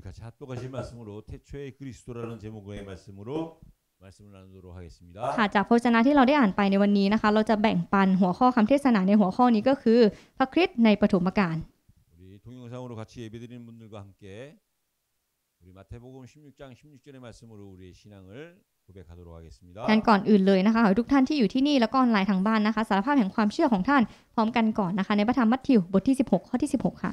우리같이합독하신말씀으로태초에그리스도라는제목의말씀으로말씀을나누도록하겠습니다คจากพระวจนะที่เราได้อ่านไปในวันนี้นะคะเราจะแบ่งปันหัวข้อคำเทศนาในหัวข้อนี้ก็คือพระคริสต์ในปฐมกาล우리동영상으로같이예배드리는분들과함께우리마태복음16장16절의말씀으로우리의신앙을고백하도록하겠습니다กันก่อนอื่นเลยนะคะขอให้ทุกท่านที่อยู่ที่นี่แล้วก็ออนไลน์ทางบ้านนะคะสารภาพแห่งความเชื่อของท่านพร้อมกันก่อนนะคะในพระธรรมมัทธิวบทที่16ข้อที่16ค่ะ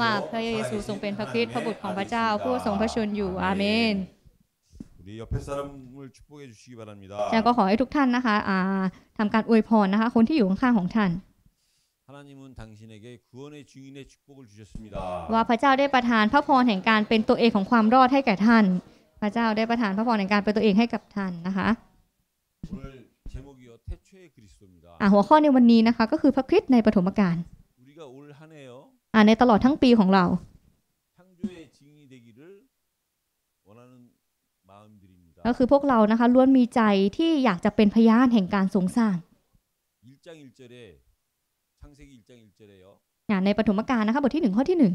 ว่าพระเยซูทรงเป็นพระคริสต์พระบุตรของพระเจ้าผู้ทรงพระชนอยู่อาเมนจาก็ขอให้ทุกท่านนะคะทำการอวยพรนะคะคนที่อยู่ข้างๆของท่าน ว่าพระเจ้าได้ประทานพระพรแห่งการเป็นตัวเองของความรอดให้แก่ท่าน พระเจ้าได้ประทานพระพรแห่งการเป็นตัวเองให้กับท่านนะคะ หัวข้อในวันนี้นะคะก็คือพระคริสต์ในปฐมกาลในตลอดทั้งปีของเรา ก็คือพวกเรานะคะล้วนมีใจที่อยากจะเป็นพยานแห่งการสงสร้าง ในปฐมกาลนะคะ บทที่หนึ่งข้อที่หนึ่ง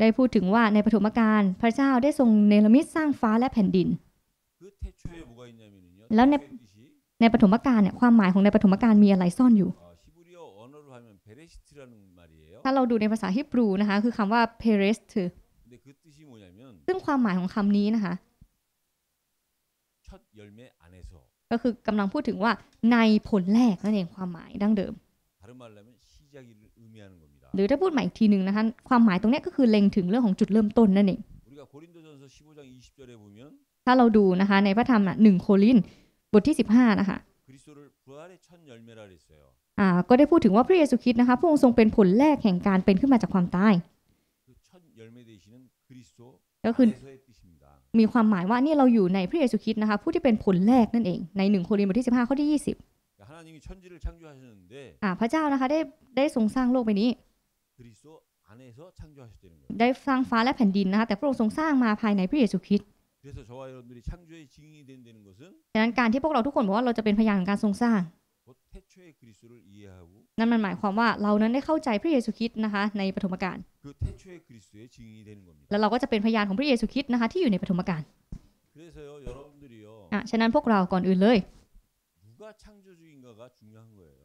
ได้พูดถึงว่าในปฐมกาลพระเจ้าได้ทรงเนรมิตสร้างฟ้าและแผ่นดิน แล้วในในปฐมกาลเนี่ยความหมายของในปฐมกาลมีอะไรซ่อนอยู่ถ้าเราดูในภาษาฮิบรูนะคะคือคำว่า p e r e s t ซึ่งความหมายของคำนี้นะคะ ก็คือกำลังพูดถึงว่าในผลแรกนั่นเองความหมายดั้งเดิม หรือถ้าพูดใหม่อีกทีหนึ่งนะคะ ความหมายตรงนี้ก็คือเล็งถึงเรื่องของจุดเริ่มต้นนั่นเองถ้าเราดูนะคะในพระธรรมหนึ่งโคลินบทที่ 15 นะคะก็ได้พูดถึงว่าพระเยซูคริสต์นะคะพระองค์ทรงเป็นผลแรกแห่งการเป็นขึ้นมาจากความตายก็คือมีความหมายว่านี่เราอยู่ในพระเยซูคริสต์นะคะผู้ที่เป็นผลแรกนั่นเอง ในหนึ่งโครินธ์บทที่15ข้อที่20พระเจ้านะคะได้ได้ทรงสร้างโลกใบนี้ได้สร้างฟ้าและแผ่นดินนะคะแต่พระองค์ทรงสร้างมาภายในพระเยซูคริสต์ดังนั้นการที่พวกเราทุกคนบอกว่าเราจะเป็นพยานของการทรงสร้างนั่นมันหมายความว่าเรานั้นได้เข้าใจพระเยซูคริสต์นะคะในปฐมกาลแล้วเราก็จะเป็นพยานของพระเยซูคริสต์นะคะที่อยู่ในปฐมกาลอ่ะฉะนั้นพวกเรา ก่อนอื่นเลย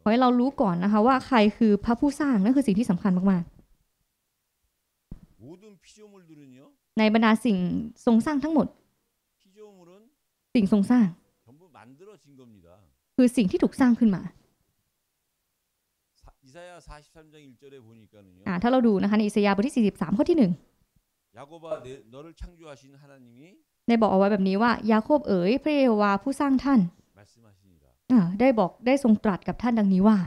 ขอให้เรารู้ก่อนนะคะว่าใครคือพระผู้สร้างนั่นคือสิ่งที่สำคัญมากๆในบรรดาสิ่งทรงสร้างทั้งหมด สิ่งทรงสร้างคือสิ่งที่ถูกสร้างขึ้นมาถ้าเราดูนะคะ ในอิสยาห์บทที่43 ข้อที่1ได้บอกเอาไว้แบบนี้ว่า ยาโคบเอ๋ยพระเยโฮวาผู้สร้างท่าน ได้บอกได้ทรงตรัสกับท่านดังนี้ว่า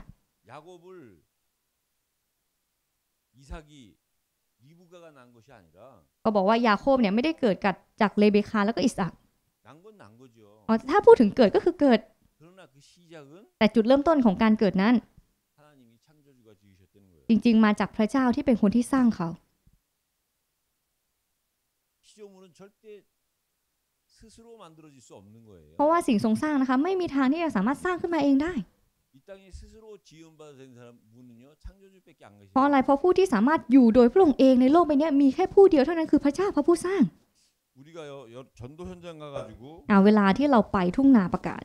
ก็บอกว่ายาโคบเนี่ยไม่ได้เกิดกับจากเลเบคาแล้วก็อิสอัก ถ้าพูดถึงเกิดก็คือเกิด แต่จุดเริ่มต้นของการเกิดนั้นจริงๆ มาจากพระเจ้าที่เป็นคนที่สร้างเขา เพราะว่าสิ่งทรงสร้างนะคะไม่มีทางที่จะสามารถสร้างขึ้นมาเองได้ เพราะอะไร เพราะผู้ที่สามารถอยู่โดยพระองค์เองในโลกใบนี้มีแค่ผู้เดียวเท่านั้นคือพระเจ้า พระผู้สร้างเอาเวลาที่เราไปทุ่งนาประกาศ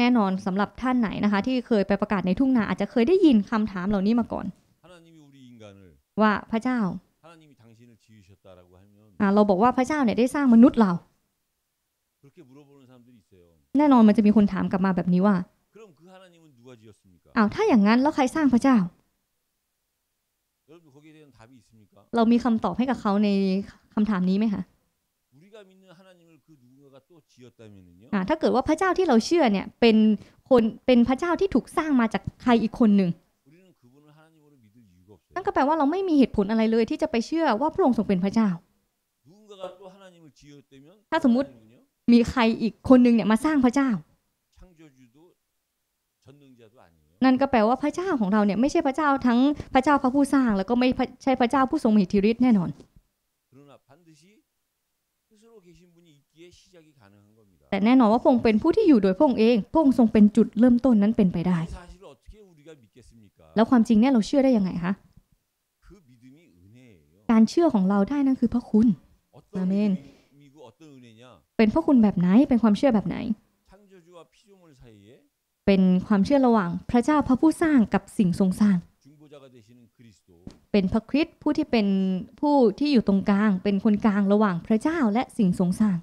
แน่นอนสำหรับท่านไหนนะคะ ที่เคยไปประกาศในทุ่งนา อาจจะเคยได้ยินคำถามเหล่านี้มาก่อน ว่าพระเจ้า เราบอกว่าพระเจ้าเนี่ยได้สร้างมนุษย์เรา แน่นอนมันจะมีคนถามกลับมาแบบนี้ว่าอ้าวถ้าอย่างนั้นแล้วใครสร้างพระเจ้า เรามีคำตอบให้กับเขาในคำถามนี้ไหมคะถ้าเกิดว่าพระเจ้าที่เราเชื่อเนี่ย เป็นคนเป็นพระเจ้าที่ถูกสร้างมาจากใครอีกคนหนึ่งนั่นก็แปลว่าเราไม่มีเหตุผลอะไรเลยที่จะไปเชื่อว่าพระองค์ทรงเป็นพระเจ้า ถ้าสมมุติมีใครอีกคนหนึ่งเนี่ยมาสร้างพระเจ้า นั่นก็แปลว่าพระเจ้าของเราเนี่ยไม่ใช่พระเจ้าทั้งพระเจ้าพระผู้สร้างแล้วก็ไม่ใช่พระเจ้าผู้ทรงมีอิทธิฤทธิ์แน่นอนแต่แน่นอนว่าพงเป็นผู้ที่อยู่โดยพงเองพงทรงเป็นจุดเริ่มต้นนั้นเป็นไปได้ แล้วความจริงเนี่ยเราเชื่อได้ยังไงคะการเชื่อของเราได้นั่นคือพระคุณอาเมน เป็นพระคุณแบบไหนเป็นความเชื่อแบบไหน เป็นความเชื่อระหว่างพระเจ้าพระผู้สร้างกับสิ่งทรงสร้าง เป็นพระคริสต์ผู้ที่เป็นผู้ที่อยู่ตรงกลางเป็นคนกลางระหว่างพระเจ้าและสิ่งทรงสร้าง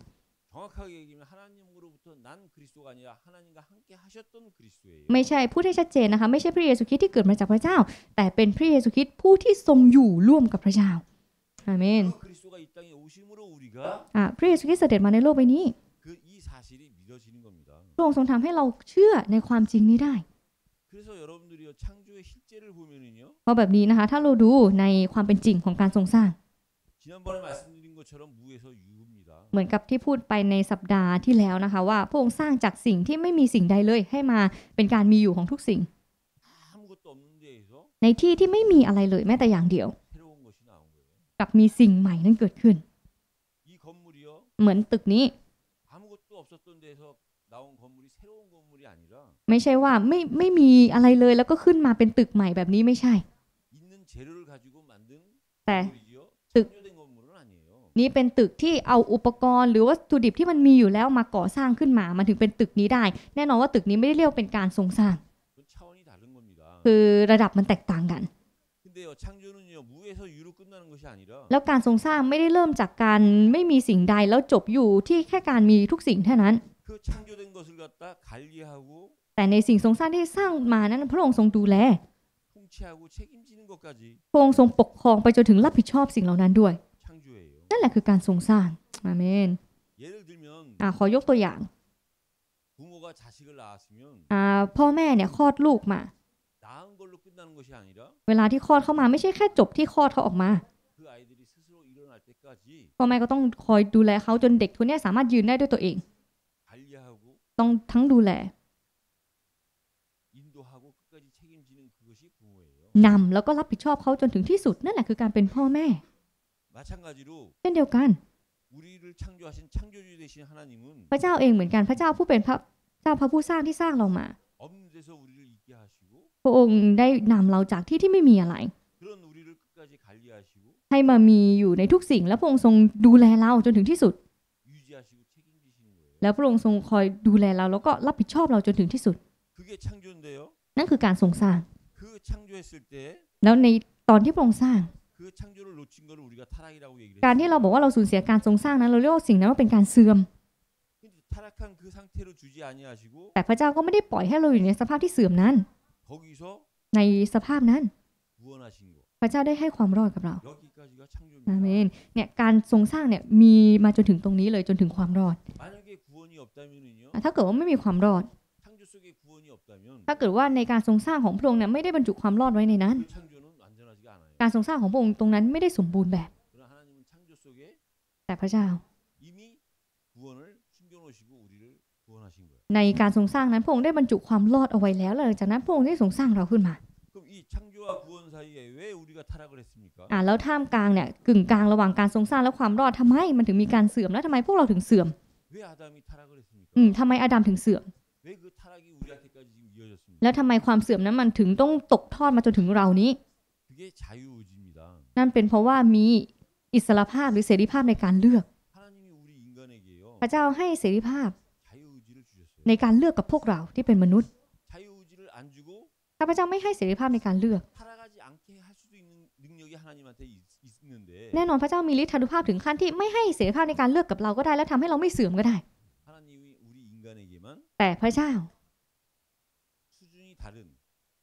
ไม่ใช่พูดให้ชัดเจนนะคะไม่ใช่พระเยซูคริสต์ที่เกิดมาจากพระเจ้า แต่เป็นพระเยซูคริสต์ผู้ที่ทรงอยู่ร่วมกับพระเจ้าอาเมนพระเยซูคริสต์เสด็จมาในโลกใบนี้พระองค์ทรงทำให้เราเชื่อในความจริงนี้ได้เพราะแบบนี้นะคะถ้าเราดูในความเป็นจริงของการทรงสร้างเหมือนกับที่พูดไปในสัปดาห์ที่แล้วนะคะ ว่าพระองค์สร้างจากสิ่งที่ไม่มีสิ่งใดเลย ให้มาเป็นการมีอยู่ของทุกสิ่ง ในที่ที่ไม่มีอะไรเลยแม้แต่อย่างเดียวกับมีสิ่งใหม่นั้นเกิดขึ้น เหมือนตึกนี้ ไม่ใช่ว่าไม่ไม่มีอะไรเลยแล้วก็ขึ้นมาเป็นตึกใหม่แบบนี้ไม่ใช่แต่ตึกนี้เป็นตึกที่เอาอุปกรณ์ หรือวัตถุดิบที่มันมีอยู่แล้วมาก่อสร้างขึ้นมามันถึงเป็นตึกนี้ได้ แน่นอนว่าตึกนี้ไม่ได้เรียกเป็นการทรงสร้าง คือระดับมันแตกต่างกัน แล้วการทรงสร้างไม่ได้เริ่มจากการไม่มีสิ่งใดแล้วจบอยู่ที่แค่การมีทุกสิ่งเท่านั้น แต่ในสิ่งทรงสร้างที่สร้างมานั้นพระองค์ทรงดูแล พระองค์ทรงปกครองไปจนถึงรับผิดชอบสิ่งเหล่านั้นด้วยนั่นแหละคือการทรงสร้างอาเมน อ่า ขอยกตัวอย่างอ่า พ่อแม่เนี่ยคลอดลูกมา เวลาที่คลอดเข้ามา ไม่ใช่แค่จบที่คลอดเขาออกมา พ่อแม่ก็ต้องคอยดูแลเขาจนเด็กคนนี้สามารถยืนได้ด้วยตัวเอง ต้องทั้งดูแล นำแล้วก็รับผิดชอบเขาจนถึงที่สุด นั่นแหละคือการเป็นพ่อแม่เช่นเดียวกัน พระเจ้าเองเหมือนกันพระเจ้าผู้เป็นพระเจ้าพระผู้สร้างที่สร้างเรามาพระองค์ได้นำเราจากที่ที่ไม่มีอะไร ให้มามีอยู่ในทุกสิ่งและพระองค์ทรงดูแลเราจนถึงที่สุด แล้วพระองค์ทรงคอยดูแลเราแล้วก็รับผิดชอบเราจนถึงที่สุด นั่นคือการทรงสร้างแล้วในตอนที่พระองค์สร้างการที่เราบอกว่าเราสูญเสียการทรงสร้างนั้นเราเรียกว่าสิ่งนั้นว่าเป็นการเสื่อมแต่พระเจ้าก็ไม่ได้ปล่อยให้เราอยู่ในสภาพที่เสื่อมนั้น ในสภาพนั้นพระเจ้าได้ให้ความรอดกับเราอาเมนเนี่ยการทรงสร้างเนี่ยมีมาจนถึงตรงนี้เลยจนถึงความรอด ถ้าเกิดว่าไม่มีความรอด ถ้าเกิดว่าในการทรงสร้างของพระองค์เนี่ยไม่ได้บรรจุความรอดไว้ในนั้นการทรงสร้างของพระองค์ตรงนั้นไม่ได้สมบูรณ์แบบ แต่พระเจ้าในการทรงสร้างนั้นพระองค์ได้บรรจุความรอดเอาไว้แล้วหลังจากนั้นพระองค์ได้ทรงสร้างเราขึ้นมาแล้วท่ามกลางเนี่ย กึ่งกลางระหว่างการทรงสร้างและความรอดทำไมมันถึงมีการเสื่อม แล้วทำไมพวกเราถึงเสื่อม อืมทำไมอาดัมถึงเสื่อม แล้วทำไมความเสื่อมนั้นมันถึงต้องตกทอดมาจนถึงเรานี้นั่นเป็นเพราะว่ามีอิสรภาพหรือเสรีภาพในการเลือก พระเจ้าให้เสรีภาพในการเลือกกับพวกเราที่เป็นมนุษย์ ถ้าพระเจ้าไม่ให้เสรีภาพในการเลือกแน่นอนพระเจ้ามีฤทธานุภาพถึงขั้นที่ไม่ให้เสรีภาพในการเลือกกับเราก็ได้และทำให้เราไม่เสื่อมก็ได้ แต่พระเจ้า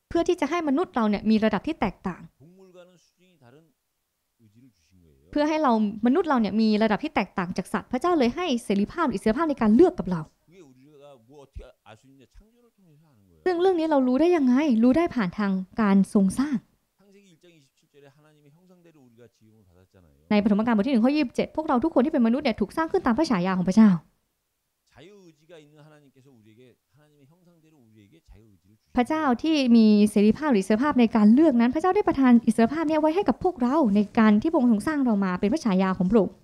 เพื่อที่จะให้มนุษย์เราเนี่ยมีระดับที่แตกต่างเพื่อให้เรามนุษย์เราเนี่ยมีระดับที่แตกต่างจากสัตว์พระเจ้าเลยให้เสรีภาพอิสรภาพในการเลือกกับเราซึ่งเรื่องนี้เรารู้ได้ยังไงรู้ได้ผ่านทางการทรงสร้าง ในปฐมกาลบทที่หนึ่งข้อยีพวกเราทุกคนที่เป็นมนุษย์เนี่ยถูกสร้างขึ้นตามพระฉายาของพระเจ้าพระเจ้าที่มีเสรีภาพหรือเสรีภาพในการเลือกนั้น พระเจ้าได้ประทานอิสรภาพนี้ไว้ให้กับพวกเราในการที่พระองค์ทรงสร้างเรามาเป็นพระฉายาของพระองค์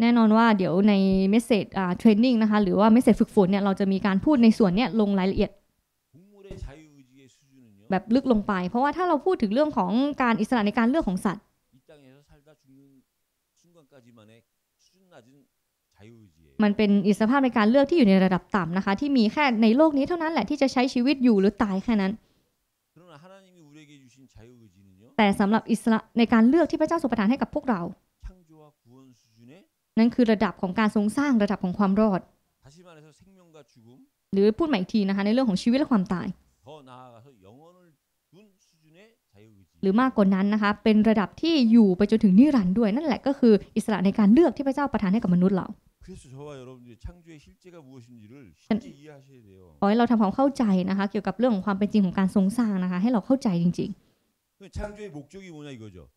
แน่นอนว่าเดี๋ยวในเมสเซจเทรนนิ่งนะคะหรือว่าเมสเซจฝึกฝนเนี่ยเราจะมีการพูดในส่วนเนี่ยลงรายละเอียด แบบลึกลงไป เพราะว่าถ้าเราพูดถึงเรื่องของการอิสระในการเลือกของสัตว์มันเป็นอิสรภาพในการเลือกที่อยู่ในระดับต่ำนะคะ ที่มีแค่ในโลกนี้เท่านั้นแหละที่จะใช้ชีวิตอยู่หรือตายแค่นั้น แต่สำหรับอิสระในการเลือกที่พระเจ้าทรงประทานให้กับพวกเรา นั่นคือระดับของการทรงสร้างระดับของความรอด หรือพูดใหม่อีกทีนะคะ ในเรื่องของชีวิตและความตาย หรือมากกว่านั้นนะคะ เป็นระดับที่อยู่ไปจนถึงนิรันด์ด้วย นั่นแหละก็คืออิสระในการเลือกที่พระเจ้าประทานให้กับมนุษย์เราขอให้เราทำความเข้าใจนะคะ เกี่ยวกับเรื่องของความเป็นจริงของการทรงสร้างนะคะให้เราเข้าใจจริงๆ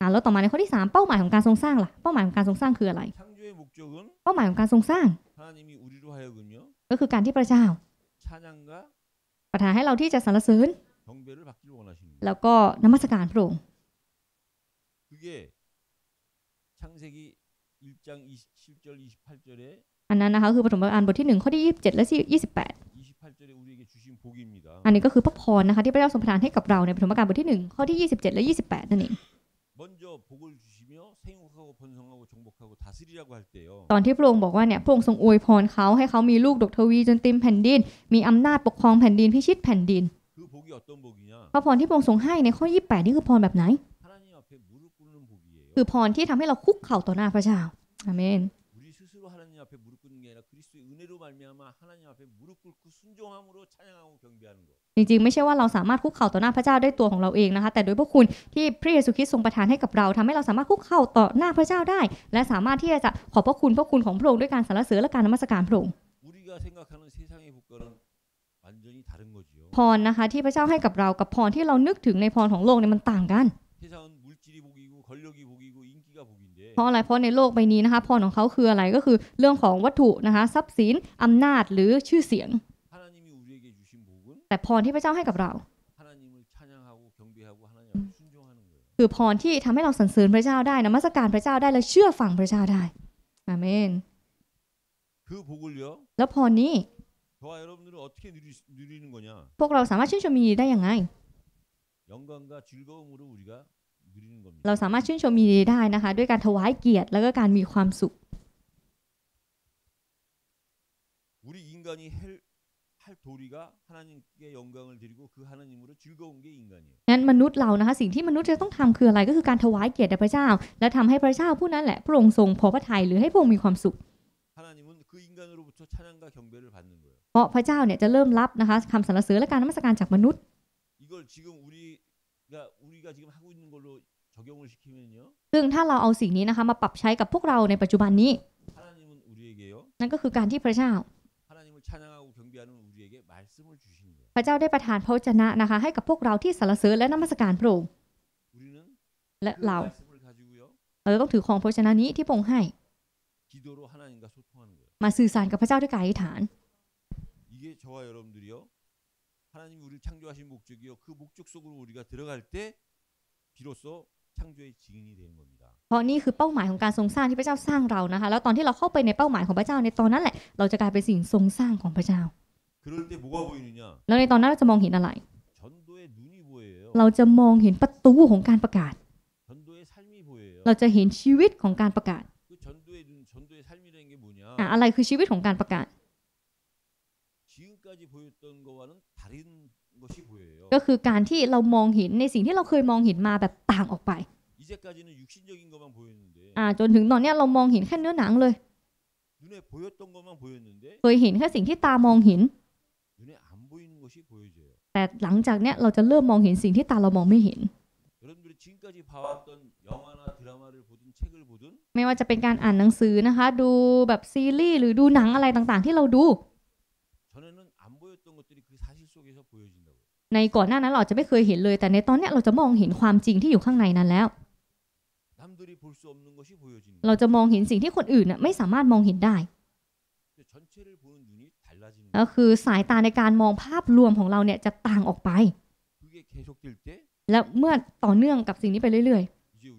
อ่าแล้วต่อมาในข้อที่3เป้าหมายของการทรงสร้างล่ะเป้าหมายของการทรงสร้างคืออะไรเป้าหมายของการทรงสร้างก็คือการที่พระเจ้าประทานให้เราที่จะสรรเสริญแล้วก็นมัสการพระองค์อันนั้นนะคะคือปฐมอ่านบทที่หนึ่งข้อที่ยี่สิบเจ็ดและี่ยสิบแปดอันนี้ก็คือพระพรนะคะที่พระเจ้าทรงประทานให้กับเราในปฐมกาลบทที่หนึ่งข้อที่ยี่สิบเจ็ดและยี่สิบแปดนั่นเองตอนที่พระองค์บอกว่าเนี่ยพระองค์ทรงอวยพรเขาให้เขามีลูกดกทวีจนเต็มแผ่นดิน มีอำนาจปกครองแผ่นดินพิชิตแผ่นดินพระพรที่พระองค์ทรงให้ในข้อ 28 นี่คือพรแบบไหนคือพรที่ทำให้เราคุกเข่าต่อหน้าพระเจ้าอาเมนจริง ๆ ไม่ใช่ว่าเราสามารถคุกเข่าต่อหน้าพระเจ้าได้ตัวของเราเองนะคะ แต่โดยพระคุณที่พระเยซูคริสต์ทรงประทานให้กับเราทำให้เราสามารถคุกเข่าต่อหน้าพระเจ้าได้ และสามารถที่จะขอบพระคุณพระคุณของพระองค์ด้วยการสรรเสริญและการนมัสการพระองค์ พรนะคะที่พระเจ้าให้กับเรากับพรที่เรานึกถึงในพรของโลกเนี่ยมันต่างกันเพราะอะไร เพราะในโลกใบนี้นะคะ พรของเขาคืออะไร ก็คือเรื่องของวัตถุนะคะ ทรัพย์สินอำนาจ หรือชื่อเสียง แต่พรที่พระเจ้าให้กับเราคือพรที่ทำให้เราสรรเสริญพระเจ้าได้นมัสการพระเจ้าได้ และเชื่อฟังพระเจ้าได้อาเมนแล้วพรนี้พวกเราสามารถชื่นชมมีได้อย่างไงเราสามารถชื่นชมยินดีได้นะคะด้วยการถวายเกียรติแล้วก็การมีความสุขนั้นมนุษย์เรานะคะ สิ่งที่มนุษย์จะต้องทำคืออะไรก็คือการถวายเกียรติแด่พระเจ้า และทำให้พระเจ้าผู้นั้นแหละพระองค์ทรงพอพระทัยหรือให้พระองค์มีความสุข เพราะพระเจ้าเนี่ยจะเริ่มรับนะคะคำสรรเสริญและการนมัสการจากมนุษย์ซึ่งถ้าเราเอาสิ่งนี้นะคะมาปรับใช้กับพวกเราในปัจจุบันนี้นั่นก็คือการที่พระเจ้าพระเจ้าได้ประทานพระชนะนะคะให้กับพวกเราที่สารเสริญและนมัสการพระองค์และเราเราต้องถือของพระชนะนี้ที่พระองค์ให้มาสื่อสารกับพระเจ้าด้วยการอธิษฐาน하나님이우리ร창조하신목적이요그พราะนี่คือเป้าหมายของการทรงสร้างที่พระเจ้าสร้างเรานะคะ แล้วตอนที่เราเข้าไปในเป้าหมายของพระเจ้าในตอนนั้นแหละเราจะกลายเป็นสิ่งทรงสร้างของพระเจ้าแล้วในตอนนั้นเราจะมองเห็นอะไร เราจะมองเห็นประตูของการประกาศ เราจะเห็นชีวิตของการประกาศ อะไรคือชีวิตของการประกาศก็คือการที่เรามองเห็นในสิ่งที่เราเคยมองเห็นมาแบบต่างออกไปจนถึงตอนนี้เรามองเห็นแค่เนื้อหนังเลยเคยเห็นแค่สิ่งที่ตามองเห็นแต่หลังจากเนี้ยเราจะเริ่มมองเห็นสิ่งที่ตาเรามองไม่เห็น ไม่ว่าจะเป็นการอ่านหนังสือนะคะ ดูแบบซีรีส์หรือดูหนังอะไรต่างๆ ที่เราดูในก่อนหน้านั้นเราจะไม่เคยเห็นเลย แต่ในตอนนี้เราจะมองเห็นความจริงที่อยู่ข้างในนั้นแล้ว เราจะมองเห็นสิ่งที่คนอื่นไม่สามารถมองเห็นได้ก็คือสายตาในการมองภาพรวมของเราเนี่ยจะต่างออกไป และเมื่อต่อเนื่องกับสิ่งนี้ไปเรื่อย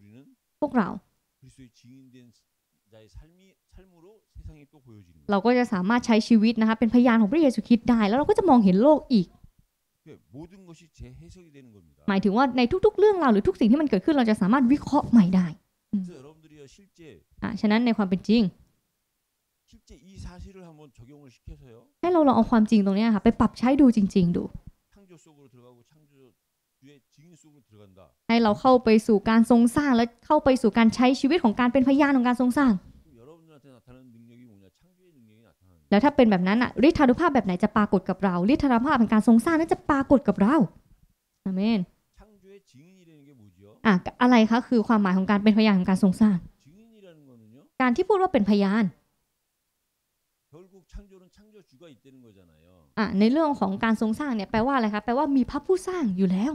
ๆ พวกเราเราก็จะสามารถใช้ชีวิตนะคะเป็นพยานของพระเยซูคริสต์ได้แล้วเราก็จะมองเห็นโลกอีกหมายถึงว่าในทุกๆเรื่องราวหรือทุกสิ่งที่มันเกิดขึ้น เราจะสามารถวิเคราะห์ใหม่ได้อ่ะฉะนั้นในความเป็นจริง ให้เราลองเอาความจริงตรงนี้ค่ะไปปรับใช้ดูจริงๆ ดู ให้เราเข้าไปสู่การทรงสร้างและเข้าไปสู่การใช้ชีวิตของการเป็นพยานของการทรงสร้างแล้วถ้าเป็นแบบนั้นอะฤทธานุภาพแบบไหนจะปรากฏกับเราฤทธานุภาพแห่งการทรงสร้างนั้นจะปรากฏกับเราอาเมนอ่ะอะไรคะคือความหมายของการเป็นพยานของการทรงสร้าง การที่พูดว่าเป็นพยานอ่ะในเรื่องของการทรงสร้างเนี่ยแปลว่าอะไรคะแปลว่ามีพระผู้สร้างอยู่แล้ว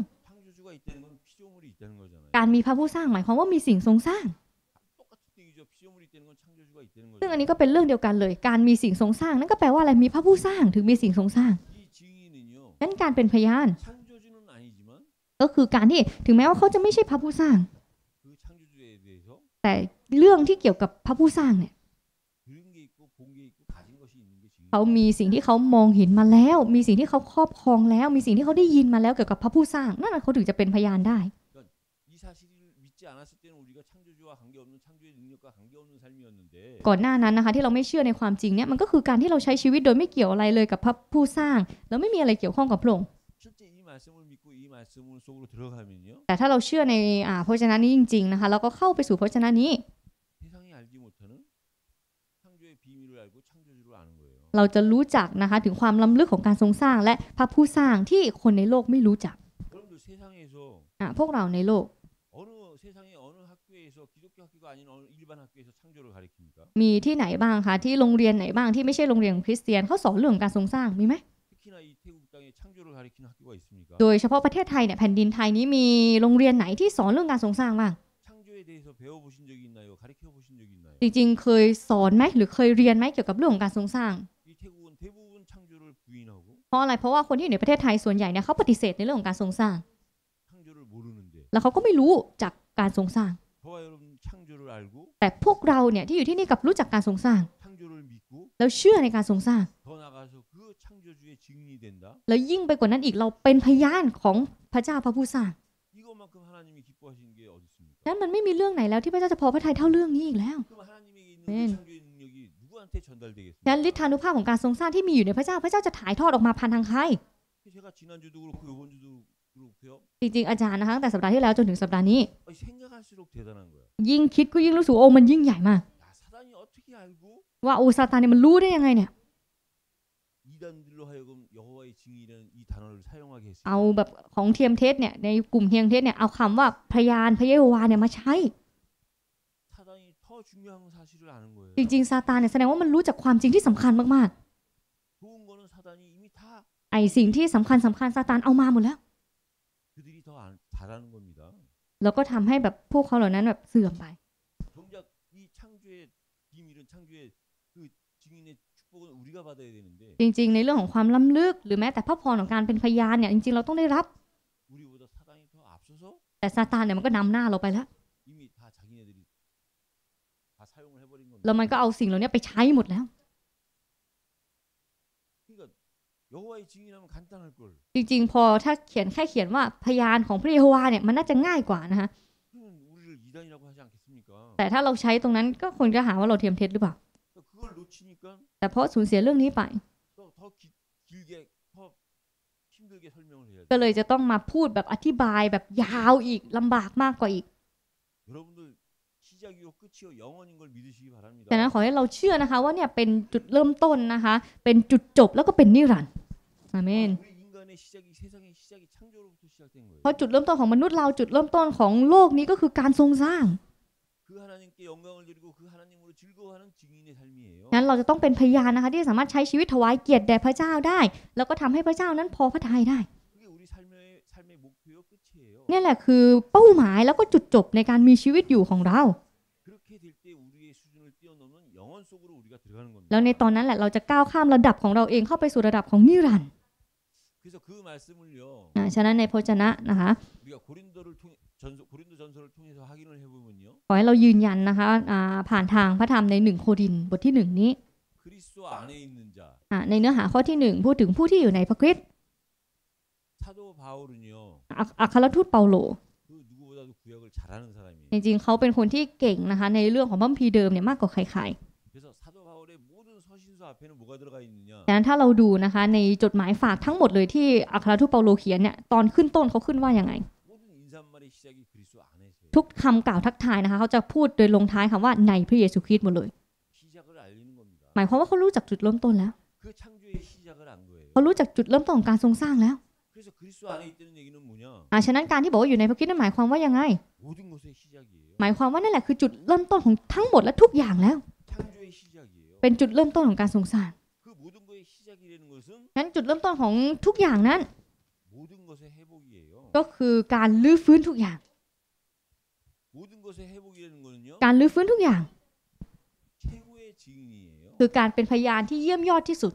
การมีพระผู้สร้าง หมายความว่ามีสิ่งทรงสร้างซึ่งอันนี้ก็เป็นเรื่องเดียวกันเลย การมีสิ่งทรงสร้างนั่นก็แปลว่า อะไรมีพระผู้สร้างถึงมีสิ่งทรงสร้างนั้นการเป็นพยานก็คือการที่ถึงแม้ว่าเขาจะไม่ใช่พระผู้สร้าง แต่เรื่องที่เกี่ยวกับพระผู้สร้างเนี่ยเขามีสิ่งที่เขามองเห็นมาแล้ว มีสิ่งที่เขาครอบครองแล้ว มีสิ่งที่เขาได้ยินมาแล้วเกี่ยวกับพระผู้สร้าง นั่นเขาถึงจะเป็นพยานได้ก่อนหน้านั้นนะคะที่เราไม่เชื่อในความจริงเนี่ยมันก็คือการที่เราใช้ชีวิตโดยไม่เกี่ยวอะไรเลยกับพระผู้สร้างแล้วไม่มีอะไรเกี่ยวข้องกับพระองค์แต่ถ้าเราเชื่อในอ่าพระชนะนี้จริงๆนะคะเราก็เข้าไปสู่พระชนะนี้ เราจะรู้จักนะคะถึงความล้ำลึกของการทรงสร้างและพระผู้สร้างที่คนในโลกไม่รู้จักพวกเราในโลกมีที่ไหนบ้างคะที่โรงเรียนไหนบ้างที่ไม่ใช่โรงเรียนคริสเตียนเขาสอนเรื่องการทรงสร้างมีไหมโดยเฉพาะประเทศไทยเนี่ยแผ่นดินไทยนี้มีโรงเรียนไหนที่สอนเรื่องการทรงสร้างบ้างจริงๆเคยสอนไหมหรือเคยเรียนไหมเกี่ยวกับเรื่องของการทรงสร้างเพราะอะไรเพราะว่าคนที่อยู่ในประเทศไทยส่วนใหญ่เนี่ยเขาปฏิเสธในเรื่องของการทรงสร้างแล้วเขาก็ไม่รู้จากการทรงสร้างแต่พวกเราเนี่ยที่อยู่ที่นี่กับรู้จักการทรงสร้างแล้วเชื่อในการทรงสร้างแล้วยิ่งไปกว่านั้นอีกเราเป็นพยานของพระเจ้าพระผู้สร้างนั้นมันไม่มีเรื่องไหนแล้วที่พระเจ้าจะพอพระทัยเท่าเรื่องนี้อีกแล้วเปนนั้นฤทธานุภาพของการทรงสร้างที่มีอยู่ในพระเจ้าพระเจ้าจะถ่ายทอดออกมาผ่านทางใครจริงๆอาจารย์นะคะตั้งแต่สัปดาห์ที่แล้วจนถึงสัปดาห์นี้ยิ่งคิดก็ยิ่งรู้สึกโอ้มันยิ่งใหญ่มากว่าโอ้ซาตานเนี่ยมันรู้ได้ยังไงเนี่ยเอาแบบของเทียมเทสเนี่ยในกลุ่มเทียมเทสเนี่ยเอาคำว่าพยานพระเยโฮวาเนี่ยมาใช้จริงๆซาตานเนี่ยแสดงว่ามันรู้จักความจริงที่สำคัญมากๆไอสิ่งที่สำคัญสำคัญซาตานเอามาหมดแล้วแล้วก็ทำให้แบบพวกเขาเหล่านั้นแบบเสื่อมไป จริงๆ ในเรื่องของความล้ำลึก หรือแม้แต่พระพรของการเป็นพยานเนี่ย จริงๆ เราต้องได้รับ แต่ซาตานเนี่ยมันก็นำหน้าเราไปแล้วแล้วมันก็เอาสิ่งเหล่านี้ไปใช้หมดแล้วจริงๆพอถ้าเขียนแค่เขียนว่าพยานของพระเยโฮวาเนี่ยมันน่าจะง่ายกว่านะฮะแต่ถ้าเราใช้ตรงนั้นก็คนจะหาว่าเราเทียมเท็จหรือเปล่าแต่เพราะสูญเสียเรื่องนี้ไปก็เลยจะต้องมาพูดแบบอธิบายแบบยาวอีกลำบากมากกว่าอีกดังนั้นขอให้เราเชื่อนะคะว่าเนี่ยเป็นจุดเริ่มต้นนะคะเป็นจุดจบแล้วก็เป็นนิรันดร์อาเมนเพราะจุดเริ่มต้นของมนุษย์เราจุดเริ่มต้นของโลกนี้ก็คือการทรงสร้างนั้นเราจะต้องเป็นพยานนะคะที่สามารถใช้ชีวิตถวายเกียรติแด่พระเจ้าได้แล้วก็ทำให้พระเจ้านั้นพอพระทัยได้นี่แหละคือเป้าหมายแล้วก็จุดจบในการมีชีวิตอยู่ของเรา แล้วในตอนนั้นแหละเราจะก้าวข้ามระดับของเราเองเข้าไปสู่ระดับของนิรันดร์ฉะนั้นในพจนะนะคะขอให้เรายืนยันนะคะผ่านทางพระธรรมในหนึ่งโครินบทที่หนึ่งนี้ ในเนื้อหาข้อที่หนึ่ง พูดถึงผู้ที่อยู่ในพระคริสต์อัครทูตเปาโลจริงๆเขาเป็นคนที่เก่งนะคะ ในเรื่องของบัมพีเดิมเนี่ยมากกว่าใครดังนั้นถ้าเราดูนะคะ ในจดหมายฝากทั้งหมดเลยที่อัครทูตเปาโลเขียนเนี่ยตอนขึ้นต้นเขาขึ้นว่ายังไง ทุกคำกล่าวทักทายนะคะเขาจะพูดโดยลงท้ายคำว่าในพระเยซูคริสต์หมดเลย หมายความว่าเขารู้จักจุดเริ่มต้นแล้วเขารู้จักจุดเริ่มต้นของการทรงสร้างแล้วอาฉะนั้นการที่บอกว่าอยู่ในพระคิดนั้นหมายความว่ายังไงหมายความว่านั่นแหละคือจุดเริ่มต้นของทั้งหมดและทุกอย่างแล้วเป็นจุดเริ่มต้นของการสงสารนั้นจุดเริ่มต้นของทุกอย่างนั้น ก็คือการลื้อฟื้นทุกอย่าง การลื้อฟื้นทุกอย่าง คือการเป็นพยานที่เยี่ยมยอดที่สุด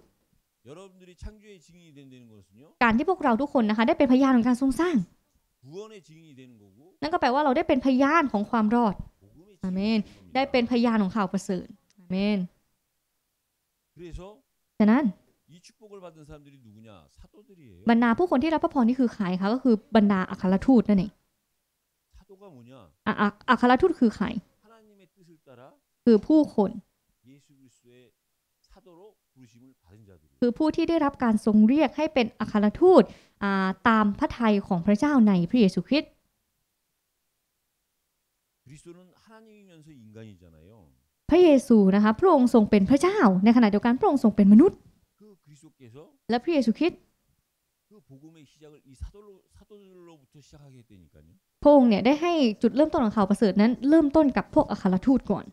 การที่พวกเราทุกคนนะคะ ได้เป็นพยานของการทรงสร้าง นั่นก็แปลว่าเราได้เป็นพยานของความรอดอเมนได้เป็นพยานของข่าวประเสริฐอเมนนั้นบรรดาผู้คนที่รับพระพรนี่คือใครคะก็คือบรรดาอัครทูตนั่นเองอัครทูตคือใครคือผู้คนคือผู้ที่ได้รับการทรงเรียกให้เป็นอัครทูตตามพระทัยของพระเจ้าในพระเยซูคริสต์พระเยซูนะคะพระองค์ทรงเป็นพระเจ้า ในขณะเดียวกันพระองค์ทรงเป็นมนุษย์ และพระเยซูคริสพระองค์เนี่ย ได้ให้จุดเริ่มต้นของข่าวประเสริฐนั้นเริ่มต้นกับพวกอัครทูตก่อน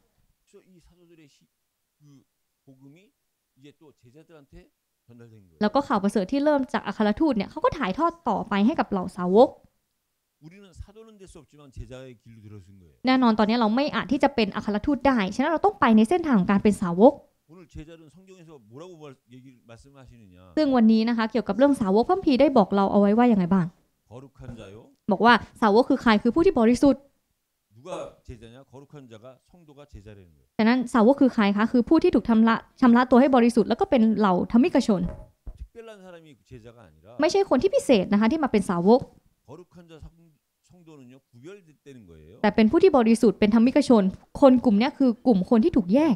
แล้วก็ข่าวประเสริฐที่เริ่มจากอัครทูตเนี่ยเขาก็ถ่ายทอดต่อไปให้กับเหล่าสาวกแน่นอนตอนนี้เราไม่อาจที่จะเป็นอัครทูตได้ฉะนั้นเราต้องไปในเส้นทางของการเป็นสาวกซึ่งวันนี้นะคะเกี่ยวกับเรื่องสาวกพระพีได้บอกเราเอาไว้ว่าอย่างไรบ้างบอกว่าสาวกคือใครคือผู้ที่บริสุทธิ์ฉะนั้นสาวกคือใครคะคือผู้ที่ถูกทำละชำระตัวให้บริสุทธิ์แล้วก็เป็นเหล่าธรรมิกชน ไม่ใช่คนที่พิเศษนะคะที่มาเป็นสาวกแต่เป็นผู้ที่บริสุทธิ์เป็นธรรมิกชน คนกลุ่มนี้คือกลุ่มคนที่ถูกแยก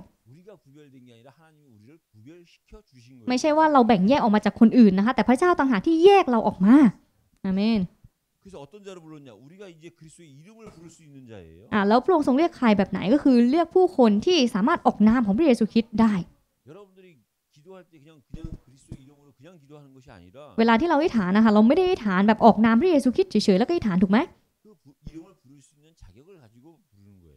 ไม่ใช่ว่าเราแบ่งแยกออกมาจากคนอื่นนะคะแต่พระเจ้าต่างหากที่แยกเราออกมาอาเมนแล้วพระองค์ทรงเรียกใครแบบไหนก็คือเรียกผู้คนที่สามารถออกนามของพระเยซูคริสต์ได้ เวลาที่เราอธิษฐานนะคะเราไม่ได้อธิษฐานแบบออกนามพระเยซูคริสต์เฉยๆแล้วก็อธิษฐานถูกไหม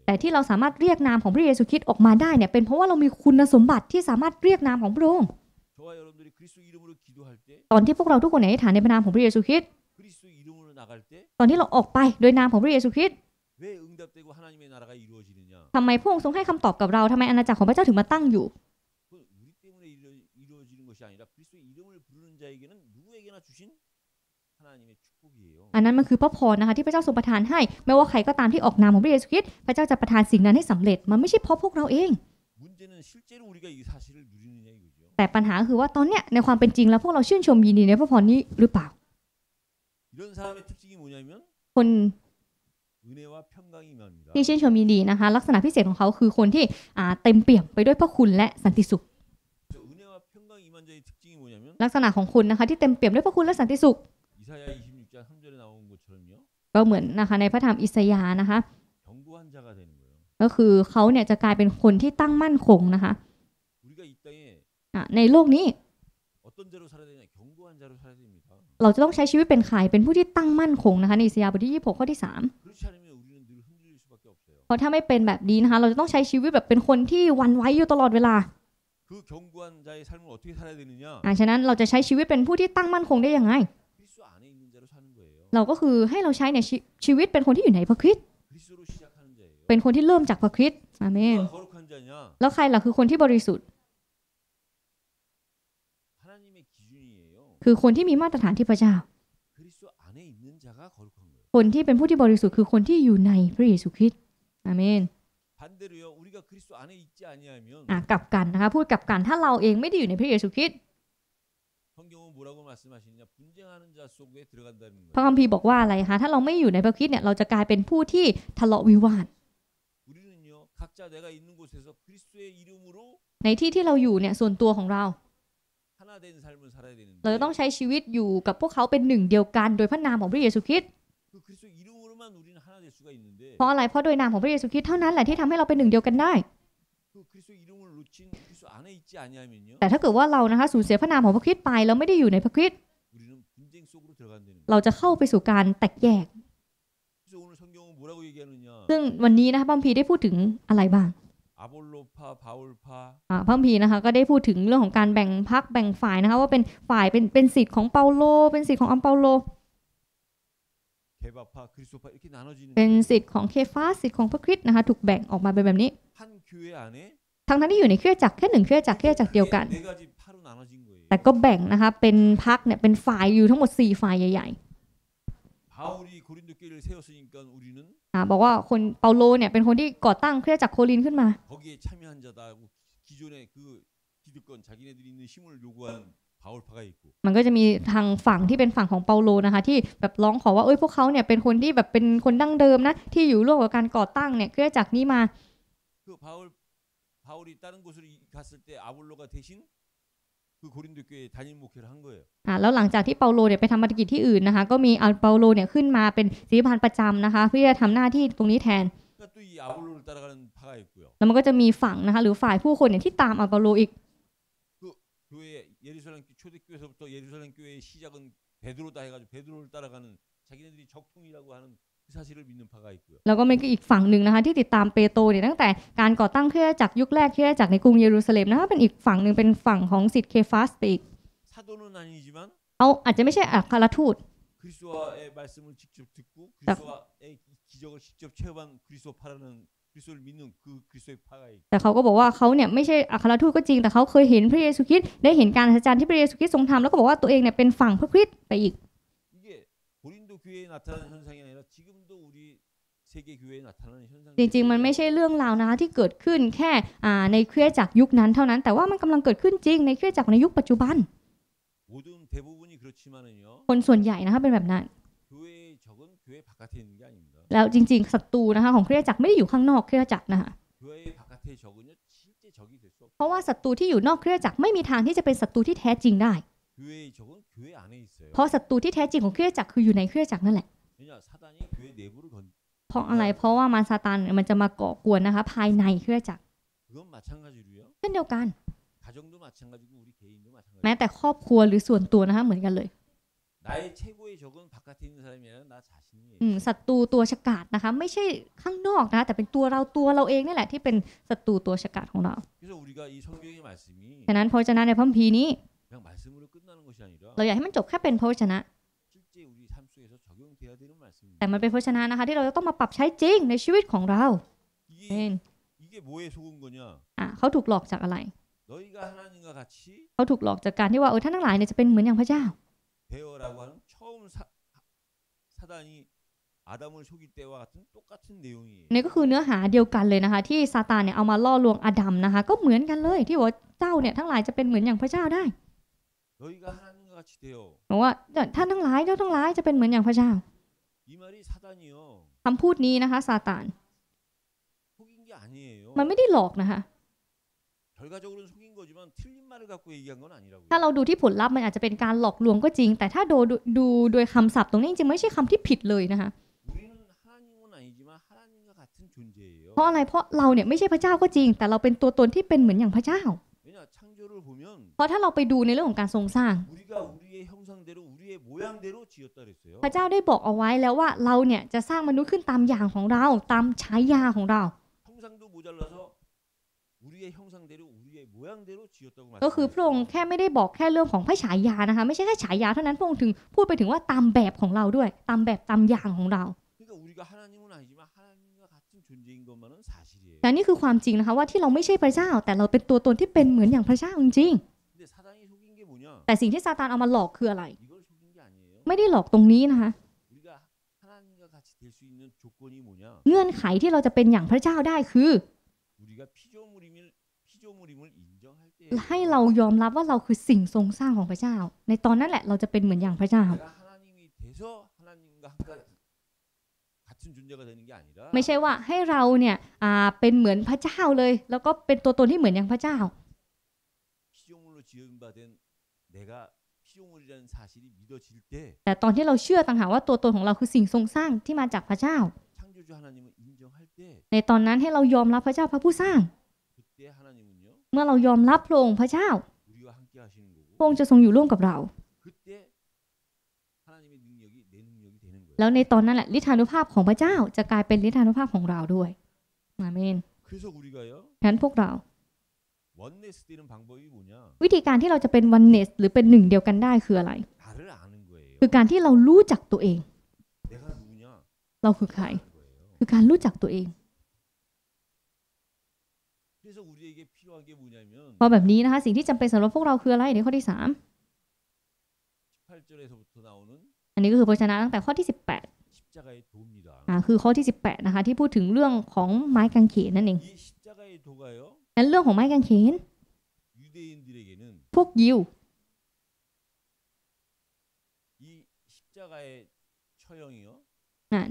แต่ที่เราสามารถเรียกนามของพระเยซูคริสต์ออกมาได้เนี่ยเป็นเพราะว่าเรามีคุณสมบัติที่สามารถเรียกนามของพระองค์ตอนที่พวกเราทุกคนในอธิษฐานในพระนามของพระเยซูคริสต์ตอนที่เราออกไปโดยนามของพระเยซูคริสต์ทำไมพระองค์ทรงให้คำตอบกับเราทำไมอาณาจักรของพระเจ้าถึงมาตั้งอยู่อันนั้นมันคือพระพรนะคะที่ พระเจ้าทรงประทานให้ ไม่ว่าใครก็ตามที่ออกนามของพระเยซูคริสต์พระเจ้าจะประทานสิ่งนั้นให้สำเร็จมันไม่ใช่เพราะพวกเราเอง แต่ปัญหาคือว่าตอนเนี้ยในความเป็นจริงแล้วพวกเราชื่นชมยินดีในพระพรนี้หรือเปล่า คนที่ชื่นชมยินดีนะคะลักษณะพิเศษของเขาคือคนที่อ่าเต็มเปี่ยมไปด้วยพระคุณและสันติสุข ลักษณะของคุณนะคะที่เต็มเปี่ยมด้วยพระคุณและสันติสุขก็เหมือนนะคะในพระธรรมอิสยาห์นะคะ ก็คือเขาเนี่ยจะกลายเป็นคนที่ตั้งมั่นคงนะคะในโลกนี้ เราจะต้องใช้ชีวิตเป็นใครเป็นผู้ที่ตั้งมั่นคงนะคะในอิสยาห์บทที่ 26ข้อที่3เพราะถ้าไม่เป็นแบบนี้นะคะเราจะต้องใช้ชีวิตแบบเป็นคนที่วันไว้อยู่ตลอดเวลาฉะนั้นเราจะใช้ชีวิตเป็นผู้ที่ตั้งมั่นคงได้ยังไงเราก็คือให้เราใช้ในชชีวิตเป็นคนที่อยู่ในพระคริสต์ เป็นคนที่เริ่มจากพระคริสต์อาเมน แล้วใครล่ะคือคนที่บริสุทธิ์ คือคนที่มีมาตรฐานที่พระเจ้า คนที่เป็นผู้ที่บริสุทธิ์คือคนที่อยู่ในพระเยซูคริสต์อาเมน กลับกันนะคะ พูดกลับกันถ้าเราเองไม่ได้อยู่ในพระเยซูคริสต์พระคัมภีร์บอกว่าอะไรคะถ้าเราไม่อยู่ในพระคิดเนี่ยเราจะกลายเป็นผู้ที่ทะเลาะวิวาทในที่ที่เราอยู่เนี่ยส่วนตัวของเรา เราจะต้องใช้ชีวิตอยู่กับพวกเขาเป็นหนึ่งเดียวกันโดยพระนามของพระเยซูคริสต์เพราะอะไรเพราะโดยนามของพระเยซูคริสต์เท่านั้นแหละที่ทำให้เราเป็นหนึ่งเดียวกันได้แต่ถ้าเกิดว่าเรานะคะสูญเสียพระนามของพระคริสต์ไปแล้วไม่ได้อยู่ในพระคริสต์เราจะเข้าไปสู่การแตกแยก ซึ่งวันนี้นะคะพระพีได้พูดถึงอะไรบ้างพระพีนะคะก็ได้พูดถึงเรื่องของการแบ่งพักแบ่งฝ่ายนะคะว่าเป็นฝ่ายเป็นเป็นสิทธิ์ของเปาโล เป็นสิทธิ์ของอัมเปาโลเป็นสิทธิ์ของเคฟาสิทธิ์ของพระคริสต์นะคะ ถูกแบ่งออกมาเป็นแบบนี้ทั้งที่อยู่ในเครือจักรแค่หนึ่งเครือจักรเครือจักรเดียวกัน แต่ก็แบ่งนะคะเป็นพักเนี่ยเป็นฝ่ายอยู่ทั้งหมด4ฝ่ายใหญ่ๆบอกว่าคนเปาโลเนี่ยเป็นคนที่ก่อตั้งเครือจักรโคลินขึ้นมามันก็จะมีทางฝั่งที่เป็นฝั่งของเปาโลนะคะที่แบบร้องขอว่าเอ้ยพวกเขาเนี่ยเป็นคนที่แบบเป็นคนดั้งเดิมนะที่อยู่ร่วมกับการก่อตั้งเนี่ยเครือจักรนี้มา그바울바울이다른곳으로갔을때아볼로가대신그고린도교회에단임목회를한거예요อ่าแล้วหลังจากที่เปาโลเนี่ยไปทำภารกิจที่อื่นนะคะก็มีอาเปาโลเนี่ยขึ้นมาเป็นศิริพันประจำนะคะเพื่อทำหน้าที่ตรงนี้แทน그러니까또이아볼로를따라가는파가있고요แล้วมันก็จะมีฝั่งนะคะหรือฝ่ายผู้คนเนี่ยที่ตามอาเปาโลอีก교회예루살렘초대교회서부터예루살렘교회의시작은베드로다해가지고베드로를따라가는자기네들이적통이라고하는แล้วก็มีอีกฝั่งหนึ่งนะคะที่ติดตามเปโตรเนี่ยตั้งแต่การก่อตั้งเครือจักรยุคแรกเครือจักรในกรุงเยรูซาเล็มนะคะเป็นอีกฝั่งหนึ่งเป็นฝั่งของสิทธิ์เคฟาสไปอีกเอาอาจจะไม่ใช่อัครทูต แต่เขาก็บอกว่าเขาเนี่ยไม่ใช่อัครทูตก็จริง แต่เขาเคยเห็นพระเยซูคริสต์ได้เห็นการอัศจรรย์ที่พระเยซูคริสต์ทรงทำแล้วก็บอกว่าตัวเองเนี่ยเป็นฝั่งพระคริสต์ไปอีก고린도교회에나타난현상이아니라지금도우리จริงๆมันไม่ใช่เรื่องราวนะที่เกิดขึ้นแค่ในเครือจักรยุคนั้นเท่านั้นแต่ว่ามันกำลังเกิดขึ้นจริงในเครือจักรในยุคปัจจุบันคนส่วนใหญ่นะคะเป็นแบบนั้นแล้วจริงๆศัตรูนะคะของเครือจักรไม่ได้อยู่ข้างนอกเครือจักรนะคะเพราะว่าศัตรูที่อยู่นอกเครือจักรไม่มีทางที่จะเป็นศัตรูที่แท้จริงได้เพราะศัตรูที่แท้จริงของเครือจักรคืออยู่ในเครือจักรนั่นแหละ เพราะอะไรเพราะว่ามาซาตานมันจะมาก่อกวนนะคะภายในเครือจักร เช่นเดียวกัน แม้แต่ครอบครัวหรือส่วนตัวนะคะเหมือนกันเลยศัตรูตัวฉกาจนะคะไม่ใช่ข้างนอกนะแต่เป็นตัวเราตัวเราเองนี่แหละที่เป็นศัตรูตัวฉกาจของเรา ฉะนั้นพระเจ้าในพระคัมภีร์นี้เราอยากให้มันจบแค่เป็นพระวจนะแต่มันเป็นพระวจนะนะคะที่เราจะต้องมาปรับใช้จริงในชีวิตของเราอ่ะเขาถูกหลอกจากอะไรเขาถูกหลอกจากการที่ว่าเออท่านทั้งหลายเนี่ยจะเป็นเหมือนอย่างพระเจ้าในก็คือเนื้อหาเดียวกันเลยนะคะที่ซาตานเนี่ยเอามาล่อลวงอาดัมนะคะก็เหมือนกันเลยที่ว่าเจ้าเนี่ยทั้งหลายจะเป็นเหมือนอย่างพระเจ้าได้บอกว่าท่านทั้งหลายเจ้าทั้งหลายจะเป็นเหมือนอย่างพระเจ้าคำพูดนี้นะคะซาตานมันไม่ได้หลอกนะคะถ้าเราดูที่ผลลัพธ์มันอาจจะเป็นการหลอกลวงก็จริง แต่ถ้าดูดูโดยคำศัพท์ตรงนี้จริงไม่ใช่คำที่ผิดเลยนะคะเพราะอะไรเพราะเราเนี่ยไม่ใช่พระเจ้าก็จริง แต่เราเป็นตัวตนที่เป็นเหมือนอย่างพระเจ้าเพราะถ้าเราไปดูในเรื่องของการทรงสร้างพระเจ้าได้บอกเอาไว้แล้วว่าเราเนี่ยจะสร้างมนุษย์ขึ้นตามอย่างของเรา ตามฉายาของเรา ก็คือพระองค์แค่ไม่ได้บอกแค่เรื่องของพระฉายานะคะ ไม่ใช่แค่ฉายาเท่านั้นพระองค์ถึงพูดไปถึงว่าตามแบบของเราด้วย ตามแบบตามอย่างของเราแต่นี่คือความจริงนะคะว่าที่เราไม่ใช่พระเจ้าแต่เราเป็นตัวตนที่เป็นเหมือนอย่างพระเจ้าจริงแต่สิ่งที่ซาตานเอามาหลอกคืออะไร ไม่ได้หลอกตรงนี้นะคะเงื่อนไขที่เราจะเป็นอย่างพระเจ้าได้คือ ให้เรายอมรับว่าเราคือสิ่งทรงสร้างของพระเจ้า ในตอนนั้นแหละเราจะเป็นเหมือนอย่างพระเจ้าไม่ใช่ว่าให้เราเนี่ยเป็นเหมือนพระเจ้าเลย แล้วก็เป็นตัวตนที่เหมือนอย่างพระเจ้า แต่ตอนที่เราเชื่อต่างหากว่าตัวตนของเราคือสิ่งทรงสร้างที่มาจากพระเจ้า ในตอนนั้นให้เรายอมรับพระเจ้าพระผู้สร้าง เมื่อเรายอมรับพระองค์พระเจ้าพระองค์จะทรงอยู่ร่วมกับเราแล้วในตอนนั้นแหละฤทธานุภาพของพระเจ้าจะกลายเป็นฤทธานุภาพของเราด้วย อาเมนฉะนั้นพวกเรา วิธีการที่เราจะเป็นวันเนสหรือเป็นหนึ่งเดียวกันได้คืออะไร คือการที่เรารู้จักตัวเอง เราคือใคร คือการรู้จักตัวเองพอแบบนี้นะคะสิ่งที่จำเป็นสำหรับพวกเราคืออะไรในข้อที่สามนนี้ก็คือพจนะตั้งแต่ข้อที่18อ่าคือข้อที่18นะคะที่พูดถึงเรื่องของไม้กางเขนนั่นเองนั้นเรื่องของไม้กางเขนพวกยิว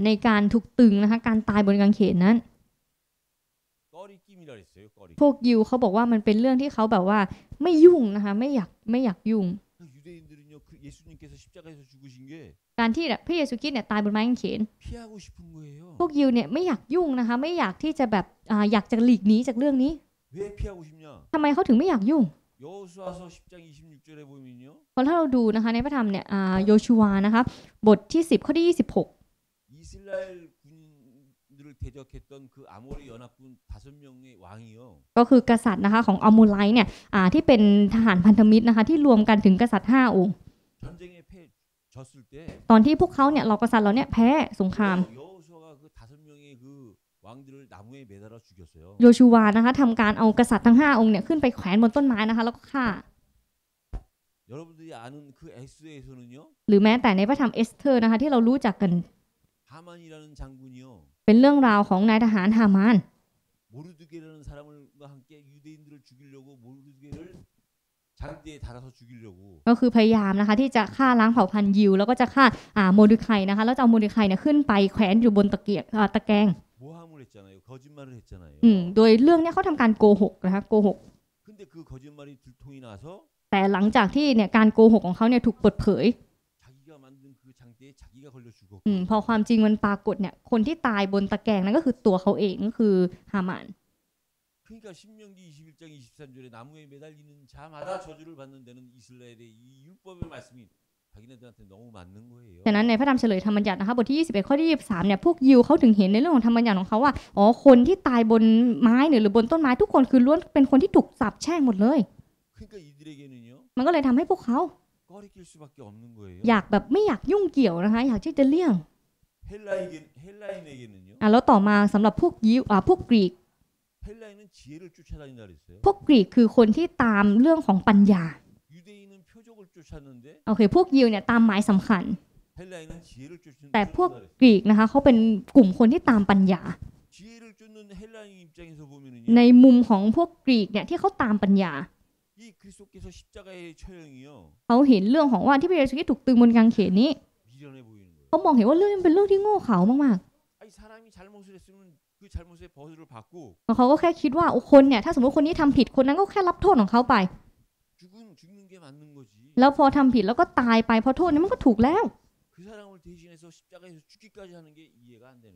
ในการถูกตึงนะคะการตายบนกางเขนนั้นพวกยิวเขาบอกว่ามันเป็นเรื่องที่เขาแบบว่าไม่ยุ่งนะคะไม่อยากไม่อยากยุ่งการที่พระเยซูคริสต์เนี่ยตายบนไม้กางเขน พวกยิวเนี่ยไม่อยากยุ่งนะคะ ไม่อยากที่จะแบบอยากจะหลีกหนีจากเรื่องนี้ ทำไมเขาถึงไม่อยากยุ่งพอถ้าเราดูนะคะในพระธรรมเนี่ยโยชูวานะคะบทที่ 10ข้อที่ 26 ก็คือกษัตริย์นะคะของอมูไลเนี่ยที่เป็นทหารพันธมิตรนะคะที่รวมกันถึงกษัตริย์ 5 องค์ตอนที่พวกเขาเนี่ยเรากษัตริย์เราเนี่ย แพ้สงครามโยชูวานะคะทำการเอากษัตริย์ทั้งห้าองค์เนี่ยขึ้นไปแขวนบนต้นไม้นะคะ แล้วก็ฆ่าหรือแม้แต่ในพระธรรมเอสเธอร์นะคะที่เรารู้จักกัน เป็นเรื่องราวของนายทหารฮามานก็คือพยายามนะคะที่จะฆ่าล้างเผ่าพันธุ์ยิว แล้วก็จะฆ่าอ่าโมดูไคนะคะแล้วจะเอาโมดูไคเนี่ยขึ้นไปแขวนอยู่บนตะเกียบตะแกรงอืมโดยเรื่องเนี้ยเขาทำการโกหกนะคะโกหกแต่หลังจากที่เนี่ยการโกหกของเขาเนี่ยถูกเปิดเผยพอความจริงมันปรากฏเนี่ยคนที่ตายบนตะแกรงนั้นก็คือตัวเขาเองก็คือฮามาน그러니까신명기21장23절에나무에매달리는자마다저주를받는데는이스라엘의이율법의말씀이자기네들한테너무맞는거예요ดังนั้นในพระธรรมเฉลยธรรมบัญญัตินะคะบทที่21ข้อที่23เนี่ยพวกยิวเขาถึงเห็นในเรื่องของธรรมบัญญัติของเขาว่าอ๋อคนที่ตายบนไม้หรือบนต้นไม้ทุกคนคือล้วนเป็นคนที่ถูกสาปแช่งหมดเลยมันก็เลยทำให้พวกเขาอยากแบบไม่อยากยุ่งเกี่ยวนะคะอยากที่จะเลี่ยงอ่ะแล้วต่อมาสำหรับพวกยิวอ่าพวกกรีกพวกกรีกคือคนที่ตามเรื่องของปัญญาโอเคพวกยิวเนี่ยตามหมายสำคัญแต่พวกกรีกนะคะเขาเป็นกลุ่มคนที่ตามปัญญา ในมุมของพวกกรีกเนี่ยที่เขาตามปัญญา เขาเห็นเรื่องของว่าที่พระเยซูคริสต์ถูกตึงบนกางเขนนี้เขามองเห็นว่าเรื่องนี้เป็นเรื่องที่โง่เขลามากๆเขาก็แค่คิดว่าโอ้คนเนี่ยถ้าสมมติคนนี้ทำผิดคนนั้นก็แค่รับโทษของเขาไปแล้วพอทำผิดแล้วก็ตายไปเพราะโทษนี้มันก็ถูกแล้ว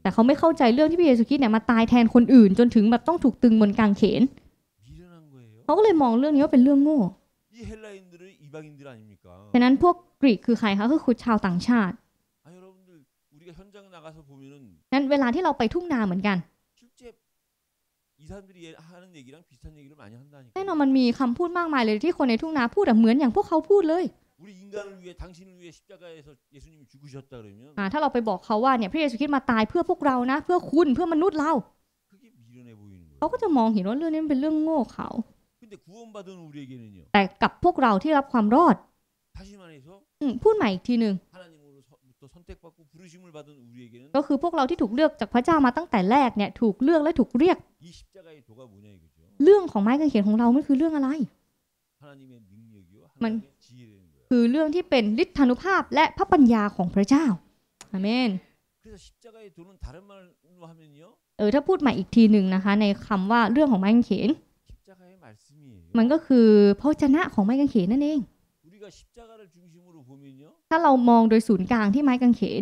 แต่เขาไม่เข้าใจเรื่องที่พระเยซูคริสต์เนี่ยมาตายแทนคนอื่น จนถึงแบบต้องถูกตึงบนกางเขนเขาก็เลยมองเรื่องนี้ว่าเป็นเรื่องโง่ฉะนั้นพวกกรีกคือใครคะคือคุณชาวต่างชาตินั้นเวลาที่เราไปทุ่งนาเหมือนกัน사람들이하는얘기랑비슷한얘기를많이한다니까แน่นอนมันมีคำพูดมากมายเลยที่คนในทุ่งนาพูดเหมือนอย่างพวกเขาพูดเลย우리인간을위해당신을위해십자가에서예수님이죽으셨다그러면ถ้าเราไปบอกเขาว่าเนี่ยพระเยซูคริสต์มาตายเพื่อพวกเรานะเพื่อคุณเพื่อมนุษย์เรา그게미련해보이는เขา거ก็จะมองเห็นว่าเรื่องนี้เป็นเรื่องโง่เขา근데구원받은우리에게는요แต่กับพวกเราที่รับความรอด다시말해서พูดใหม่อีกทีหนึ่ง하나님ก็คือพวกเราที่ถูกเลือกจากพระเจ้ามาตั้งแต่แรกเนี่ยถูกเลือกและถูกเรียก เรื่องของไม้กางเขนของเรามันคือเรื่องอะไรมันคือเรื่องที่เป็นฤทธานุภาพและพระปัญญาของพระเจ้าอาเมนเออถ้าพูดใหม่อีกทีหนึ่งนะคะ ในคำว่าเรื่องของไม้กางเขนมันก็คือพระชนะของไม้กางเขนนั่นเองถ้าเรามองโดยศูนย์กลางที่ไม้กางเขน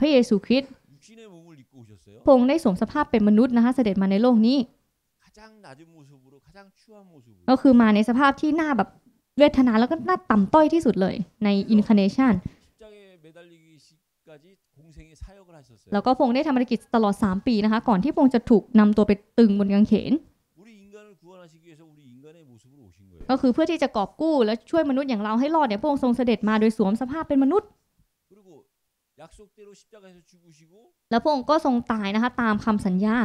พระเยซูคริสต์พงได้สวมสภาพเป็นมนุษย์นะคะเสด็จมาในโลกนี้ ก็คือมาในสภาพที่หน้าแบบเวทนาแล้วก็หน้าต่ำต้อยที่สุดเลยในอินคาเนชัน แล้วก็พงได้ทำธุรกิจตลอด 3 ปีนะคะ ก่อนที่พงจะถูกนำตัวไปตึงบนกางเขนก็คือเพื่อที่จะกอบกู้และช่วยมนุษย์อย่างเราให้รอดเนี่ยพระองค์ทรงเสด็จมาโดยสวมสภาพเป็นมนุษย์ แล้วพระองค์ก็ทรงตายนะคะตามคำสัญญา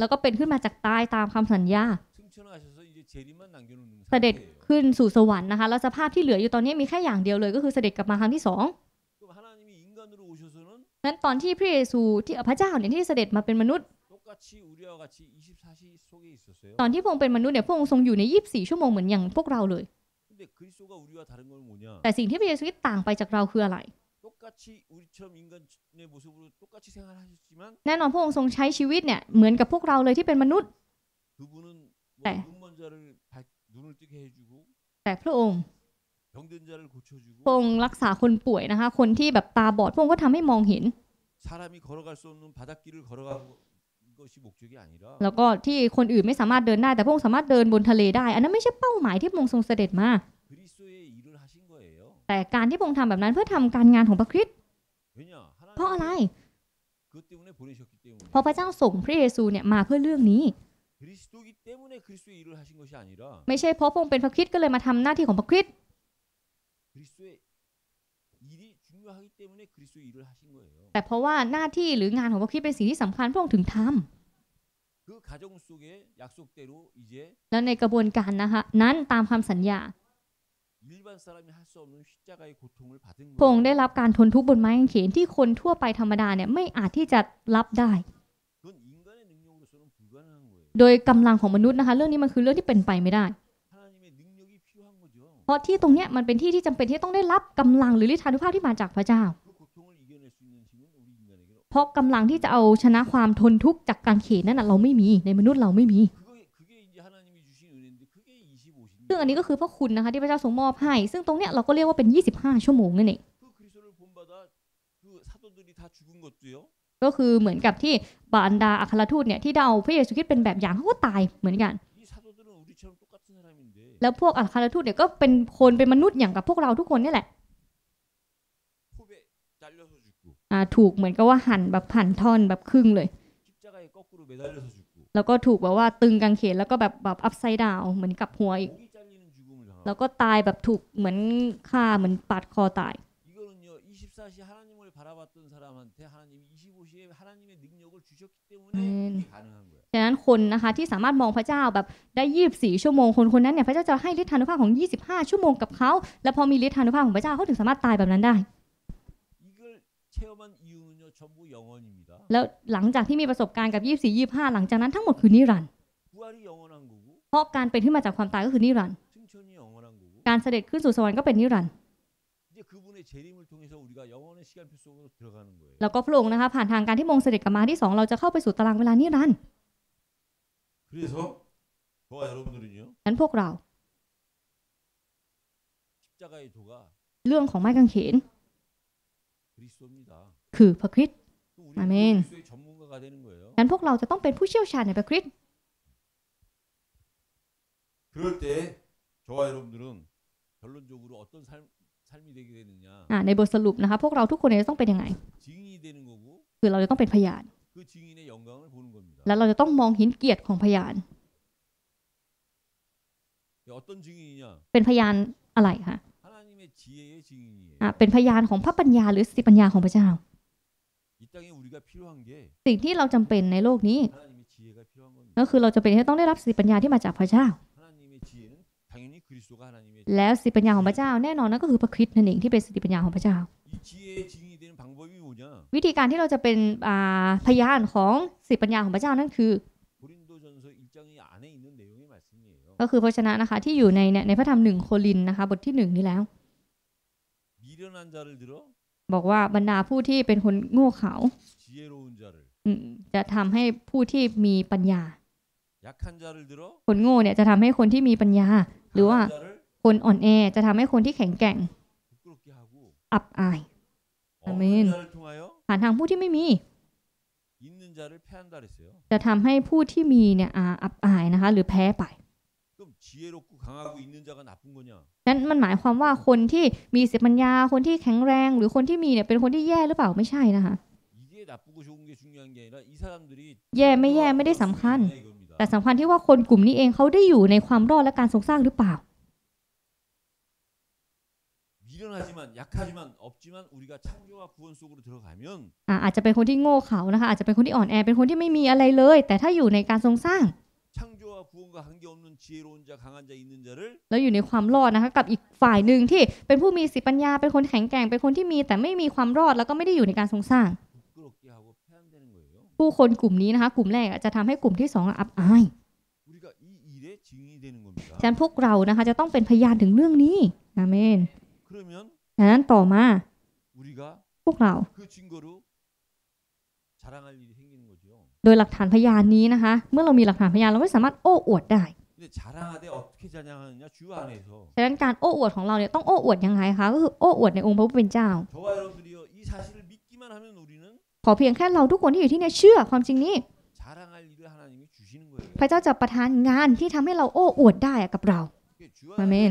แล้วก็เป็นขึ้นมาจากตายตามคำสัญญาเสด็จขึ้นสู่สวรรค์นะคะแล้วสภาพที่เหลืออยู่ตอนนี้มีแค่อย่างเดียวเลย ก็คือเสด็จกลับมาครั้งที่สองนั้นตอนที่พระเยซูที่พระเจ้าเนี่ยที่เสด็จมาเป็นมนุษย์ตอนที่พระองค์เป็นมนุษย์เนี่ยพระองค์ทรงอยู่ใน 24 ชั่วโมงเหมือนอย่างพวกเราเลย แต่สิ่งที่พระเยซูคริสต์ต่างไปจากเราคืออะไร แน่นอนพระองค์ทรงใช้ชีวิตเนี่ยเหมือนกับพวกเราเลยที่เป็นมนุษย์ แต่แต่พระองค์พระองค์รักษาคนป่วยนะคะคนที่แบบตาบอดพระองค์ก็ทำให้มองเห็นแล้วก็ที่คนอื่นไม่สามารถเดินได้แต่พระองค์สามารถเดินบนทะเล ได้อันนั้นไม่ใช่เป้าหมายที่พระองค์ทรงเสด็จมาแต่การที่พระองค์ทำแบบนั้นเพื่อทำการงานของพระคริสต์เพราะอะไรเพราะพระเจ้าส่งพระเยซูเนี่ยมาเพื่อเรื่องนี้ ไม่ใช่เพราะพระองค์เป็นพระคริสต์ก็เลยมาทำหน้าที่ของพระคริสต์แต่เพราะว่าหน้าที่หรืองานของพระคริสต์เป็นสิ่งที่สำคัญพระองค์ถึงทำแล้วในกระบวนการนะคะนั้นตามคำสัญญาพงได้รับการทนทุกข์บนไม้กางเขนที่คนทั่วไปธรรมดาเนี่ยไม่อาจที่จะรับได้ โดยกำลังของมนุษย์นะคะเรื่องนี้มันคือเรื่องที่เป็นไปไม่ได้เพราะที่ตรงเนี้ยมันเป็นที่ที่จำเป็นที่ต้องได้รับกำลังหรือฤทธานุภาพที่มาจากพระเจ้า เพราะกำลังที่จะเอาชนะความทนทุกข์จากการเขนนั่นเราไม่มีในมนุษย์เราไม่มี ซึ่งอันนี้ก็คือพระคุณนะคะ ที่พระเจ้าทรงมอบให้ ซึ่งตรงเนี้ยเราก็เรียกว่าเป็น 25 ชั่วโมงนั่นเอง ก็คือเหมือนกับที่บรรดาอัครทูตเนี่ย ที่เดาพระเยซูคริสต์เป็นแบบอย่างเขาก็ตายเหมือนกันแล้วพวกอัครทูตเนี่ยก็เป็นคนเป็นมนุษย์อย่างกับพวกเราทุกคนนี่แหละ ถูกเหมือนกับว่าหั่นแบบหั่นท่อนแบบครึ่งเลย แล้วก็ถูกแบบว่าตึงกางเขนแล้วก็แบบแบบอัพไซด์ดาวเหมือนกับหัวอีก แล้วก็ตายแบบถูกเหมือนฆ่าเหมือนปาดคอตายฉะนั้นคนนะคะที่สามารถมองพระเจ้าแบบได้ยีบสี่ชั่วโมง คนคนนั้นเนี่ยพระเจ้าจะให้ฤทธานุภาพของ 25 ชั่วโมงกับเขา แล้วพอมีฤทธานุภาพของพระเจ้าเขาถึงสามารถตายแบบนั้นได้ แล้วหลังจากที่มีประสบการณ์กับ 24 25หลังจากนั้นทั้งหมดคือนิรันดร์ เพราะการเป็นขึ้นมาจากความตายก็คือนิรันดร์ การเสด็จขึ้นสู่สวรรค์ก็เป็นนิรันดร์แล้วก็พระองค์นะคะผ่านทางการที่มงเสด็จกลับมาที่สองเราจะเข้าไปสู่ตารางเวลานิรันดร์그래서저ั้นพวกเราเรื่องของไม้กางเขนคือพระคริสต์또우리는아นั้นพวกเราจะต้องเป็นผู้เชี่ยวชาญในพระคริสต์ในบทสรุปนะคะพวกเราทุกคนจะต้องเป็นยังไงคือเราจะต้องเป็นพยานและเราจะต้องมองเห็นเกียรติของพยาน เป็นพยานอะไรคะเป็นพยานของพระปัญญาหรือสติปัญญาของพระเจ้า สิ่งที่เราจำเป็นในโลกนี้ ก็คือเราจะเป็นที่ต้องได้รับสติปัญญาที่มาจากพระเจ้าแล้วสติปัญญาของพระเจ้าแน่นอนนั่นก็คือพระคริสต์นั่นเอง ที่เป็นสติปัญญาของพระเจ้าวิธีการที่เราจะเป็นพยานของสิปัญญาของพระเจ้านั่นคือ ก็คือพระชนะนะคะ ที่อยู่ในในพระธรรมหนึ่งโคลินนะคะ บทที่หนึ่งนี้แล้ว บอกว่าบรรดาผู้ที่เป็นคนโง่เขลาจะทำให้ผู้ที่มีปัญญา คนโง่เนี่ยจะทำให้คนที่มีปัญญา หรือว่าคนอ่อนแอจะทำให้คนที่แข็งแกร่งอับอายอเมนผ่านทางผู้ที่ไม่มี จะทำให้ผู้ที่มีเนี่ยอับอายนะคะหรือแพ้ไปนั้นมันหมายความว่าคนที่มีสติปัญญาคนที่แข็งแรงหรือคนที่มีเนี่ยเป็นคนที่แย่หรือเปล่าไม่ใช่นะคะแย่ไม่แย่ไม่ได้สำคัญ แต่สำคัญที่ว่าคนกลุ่มนี้เองเขาได้อยู่ในความรอดและการทรงสร้างหรือเปล่า하지만약하지만없지만우리가창조와구원속으로들어가면อ่าอาจจะเป็นคนที่โง่เขานะคะอาจจะเป็นคนที่อ่อนแอเป็นคนที่ไม่มีอะไรเลยแต่ถ้าอยู่ในการทรงสร้าง창조와구원과관계없는지혜로운자강한자있는자를แล้วอยู่ในความรอดนะคะกับอีกฝ่ายหนึ่งที่เป็นผู้มีสติปัญญาเป็นคนแข็งแกร่งเป็นคนที่มีแต่ไม่มีความรอดแล้วก็ไม่ได้อยู่ในการทรงสร้างผู้คนกลุ่มนี้นะคะกลุ่มแรกจะทำให้กลุ่มที่สองอับอายฉะนั้นพวกเรานะคะจะต้องเป็นพยานถึงเรื่องนี้อาเมนดังนั้นต่อมาพวกเราโดยหลักฐานพยานนี้นะคะเมื่อเรามีหลักฐานพยานเราไม่สามารถโอ้อวดได้ดังนั้นการโอ้อวดของเราเนี่ยต้องโอ้อวดยังไงคะก็คือโอ้อวดในองค์พระผู้เป็นเจ้าขอเพียงแค่เราทุกคนที่อยู่ที่นี่เชื่อความจริงนี้พระเจ้าจะประทานงานที่ทำให้เราโอ้อวดได้กับเราอาเมน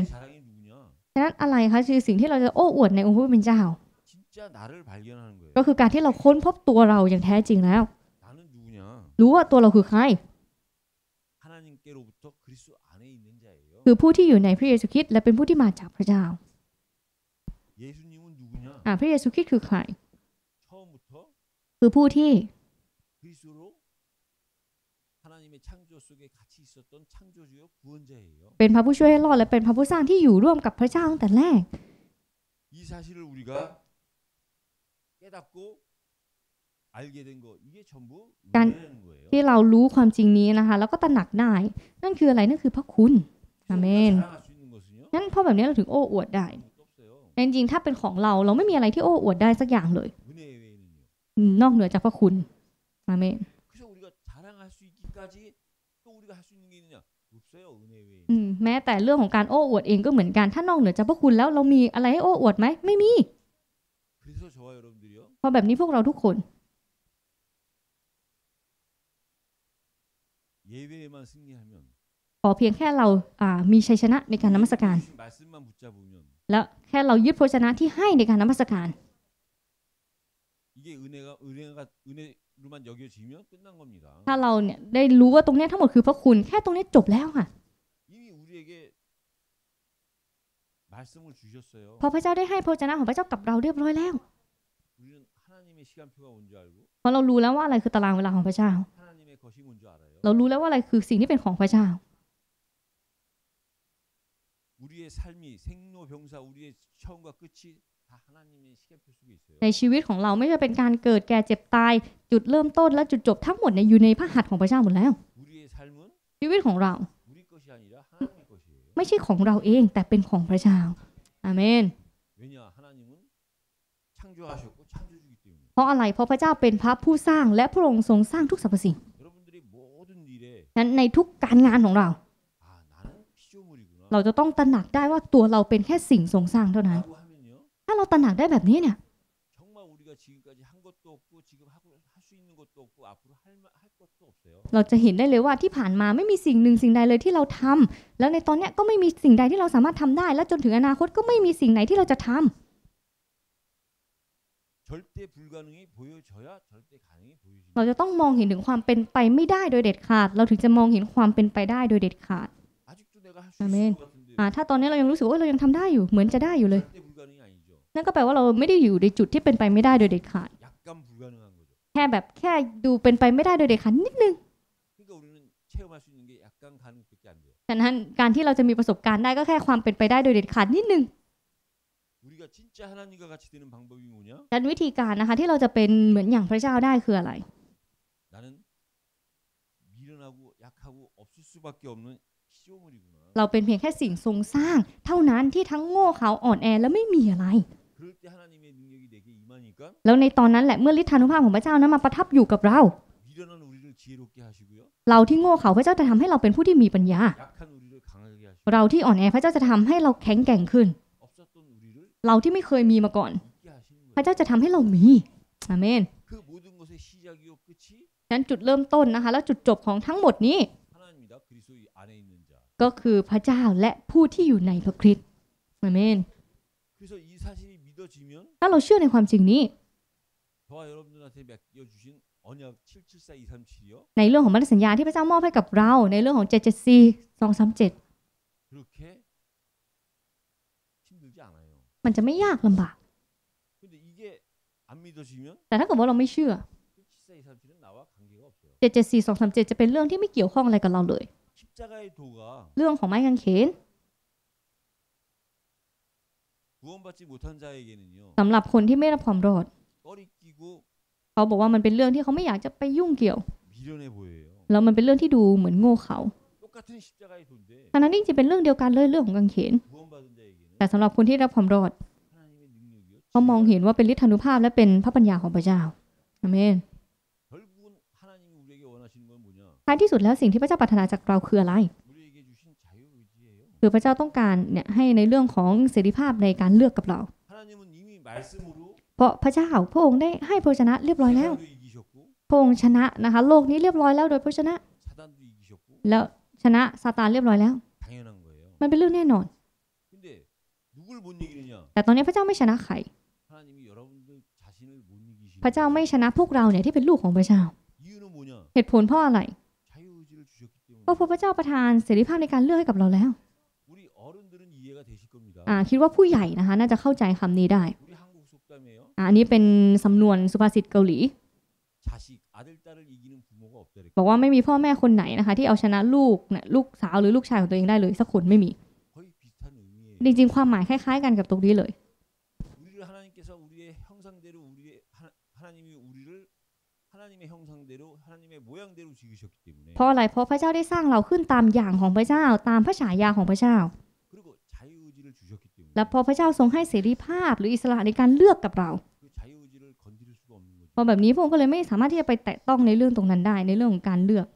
ฉะนั้นอะไรคะคือสิ่งที่เราจะโอ้อวดในองค์พระผู้เป็นเจ้า ก็คือการที่เราค้นพบตัวเราอย่างแท้จริงแล้ว รู้ว่าตัวเราคือใคร คือผู้ที่อยู่ในพระเยซูคริสต์และเป็นผู้ที่มาจากพระเจ้าพระเยซูคริสต์คือใคร คือผู้ที่เป็นพระผู้ช่วยให้รอดและเป็นพระผู้สร้างที่อยู่ร่วมกับพระเจ้าตั้งแต่แรกการที่เรารู้ความจริงนี้นะคะแล้วก็ตระหนักได้ นั่นคืออะไรนั่นคือพระคุณอาเมนนั้นพอแบบนี้เราถึงโอ้อวดได้จริงๆถ้าเป็นของเราเราไม่มีอะไรที่โอ้อวดได้สักอย่างเลยนอกเหนือจากพระคุณอาเมนแม้แต่เรื่องของการโอ้อวดเองก็เหมือนกัน ถ้านอกเหนือจากพระคุณแล้วเรามีอะไรให้โอ้อวดไหมไม่มีเพราะแบบนี้พวกเราทุกคนขอเพียงแค่เรามีชัยชนะในการนมัสการแล้วแค่เรายึดโภชนะที่ให้ในการนมัสการถ้าเราเนี่ยได้รู้ว่าตรงนี้ทั้งหมดคือพระคุณแค่ตรงนี้จบแล้วค่ะพอพระเจ้าได้ให้พระเจ้าของพระเจ้ากับเราเรียบร้อยแล้วเพราะเรารู้แล้วว่าอะไรคือตารางเวลาของพระเจ้าเรารู้แล้วว่าอะไรคือสิ่งที่เป็นของพระเจ้า우리의삶이생로병사우리의처음과끝이ในชีวิตของเราไม่ใช่เป็นการเกิดแก่เจ็บตายจุดเริ่มต้นและจุดจบทั้งหมดในอยู่ในพระหัตถ์ของพระเจ้าหมดแล้ว ชีวิตของเรา ไม่ใช่ของเราเองแต่เป็นของพระเจ้าอาเมน เพราะอะไรเพราะพระเจ้าเป็นพระผู้สร้างและพระองค์ทรงสร้างทุกสรรพสิ่ง นั้นในทุกการงานของเรา เราจะต้องตระหนักได้ว่าตัวเราเป็นแค่สิ่งทรงสร้างเท่านั้นถ้าเราตระหนักได้แบบนี้เนี่ยเราจะเห็นได้เลยว่าที่ผ่านมาไม่มีสิ่งหนึ่งสิ่งใดเลยที่เราทำ แล้วในตอนเนี้ยก็ไม่มีสิ่งใดที่เราสามารถทำได้ และจนถึงอนาคตก็ไม่มีสิ่งไหนที่เราจะทำเราจะต้องมองเห็นถึงความเป็นไปไม่ได้โดยเด็ดขาด เราถึงจะมองเห็นความเป็นไปได้โดยเด็ดขาดอาเมนถ้าตอนนี้เรายังรู้สึกว่าเรายังทำได้อยู่เหมือนจะได้อยู่เลยนั่นก็แปลว่าเราไม่ได้อยู่ในจุดที่เป็นไปไม่ได้โดยเด็ดขาดแค่แบบแค่ดูเป็นไปไม่ได้โดยเด็ดขาดนิดนึงฉะนั้นการที่เราจะมีประสบการณ์ได้ก็แค่ความเป็นไปได้โดยเด็ดขาดนิดนึงดันวิธีการนะคะที่เราจะเป็นเหมือนอย่างพระเจ้าได้คืออะไรเราเป็นเพียงแค่สิ่งทรงสร้าง เท่านั้นที่ทั้งโง่เขาอ่อนแอและไม่มีอะไรแล้วในตอนนั้นแหละเมื่อฤทธานุภาพของพระเจ้านั้นมาประทับอยู่กับเรา เราที่โง่เขาพระเจ้าจะทำให้เราเป็นผู้ที่มีปัญญา เราที่อ่อนแอพระเจ้าจะทำให้เราแข็งแกร่งขึ้น เราที่ไม่เคยมีมาก่อน พระเจ้าจะทำให้เรามีอาเมนนั้นจุดเริ่มต้นนะคะ แล้วจุดจบของทั้งหมดนี้ ก็คือพระเจ้าและผู้ที่อยู่ในพระคริสต์อาเมนถ้าเราเชื่อในความจริงนี้ในเรื่องของมัสัญญาที่พระเจ้ามอบให้กับเราในเรื่องของ774 237มันจะไม่ยากลำบากแต่ถ้าเกิดว่าเราไม่เชื่อ774 237จะเป็นเรื่องที่ไม่เกี่ยวข้องอะไรกับเราเลย เรื่องของไม้กางเขนสำหรับคนที่ไม่รับความรอดเขาบอกว่ามันเป็นเรื่องที่เขาไม่อยากจะไปยุ่งเกี่ยวแล้วมันเป็นเรื่องที่ดูเหมือนโง่เขาทังนั้นจี่จะเป็นเรื่องเดียวกันเลยเรื่องของกางเขนแต่สำหรับคนที่รับความรอดเขามองเห็นว่าเป็นฤทธานุภาพและเป็นพระปัญญาของพระเจ้าอาเมนท้ายที่สุดแล้วสิ่งที่พระเจ้าปรารถนาจากเราคืออะไรคือพระเจ้าต้องการเนี่ยให้ในเรื่องของเสรีภาพในการเลือกกับเรา เพราะพระเจ้าพระองค์ได้ให้พระชนะเรียบร้อยแล้ว พระองค์ชนะนะคะโลกนี้เรียบร้อยแล้ว โดยพระชนะ แล้วชนะซาตานเรียบร้อยแล้ว มันเป็นเรื่องแน่นอน แต่ตอนนี้พระเจ้าไม่ชนะใคร พระเจ้าไม่ชนะพวกเราเนี่ยที่เป็นลูกของพระเจ้า เหตุผลเพราะอะไร เพราะพระเจ้าประทานเสรีภาพในการเลือกให้กับเราแล้วอ่าคิดว่าผู้ใหญ่นะคะน่าจะเข้าใจคำนี้ได้ อันนี้เป็นสำนวนสุภาษิตเกาหลี บอกว่าไม่มีพ่อแม่คนไหนนะคะที่เอาชนะลูกนะลูกสาวหรือลูกชายของตัวเองได้เลยสักคนไม่มีจริงๆความหมายคล้าย ๆกันกับตรงนี้เลยเพราะอะไรเพราะพระเจ้าได้สร้างเราขึ้นตามอย่างของพระเจ้าตามพระฉายาของพระเจ้าและพอพระเจ้าทรงให้เสรีภาพหรืออิสระในการเลือกกับเราพอแบบนี้พระองค์ก็เลยไม่สามารถที่จะไปแตะต้องในเรื่องตรงนั้นได้ในเรื่องของการเลือก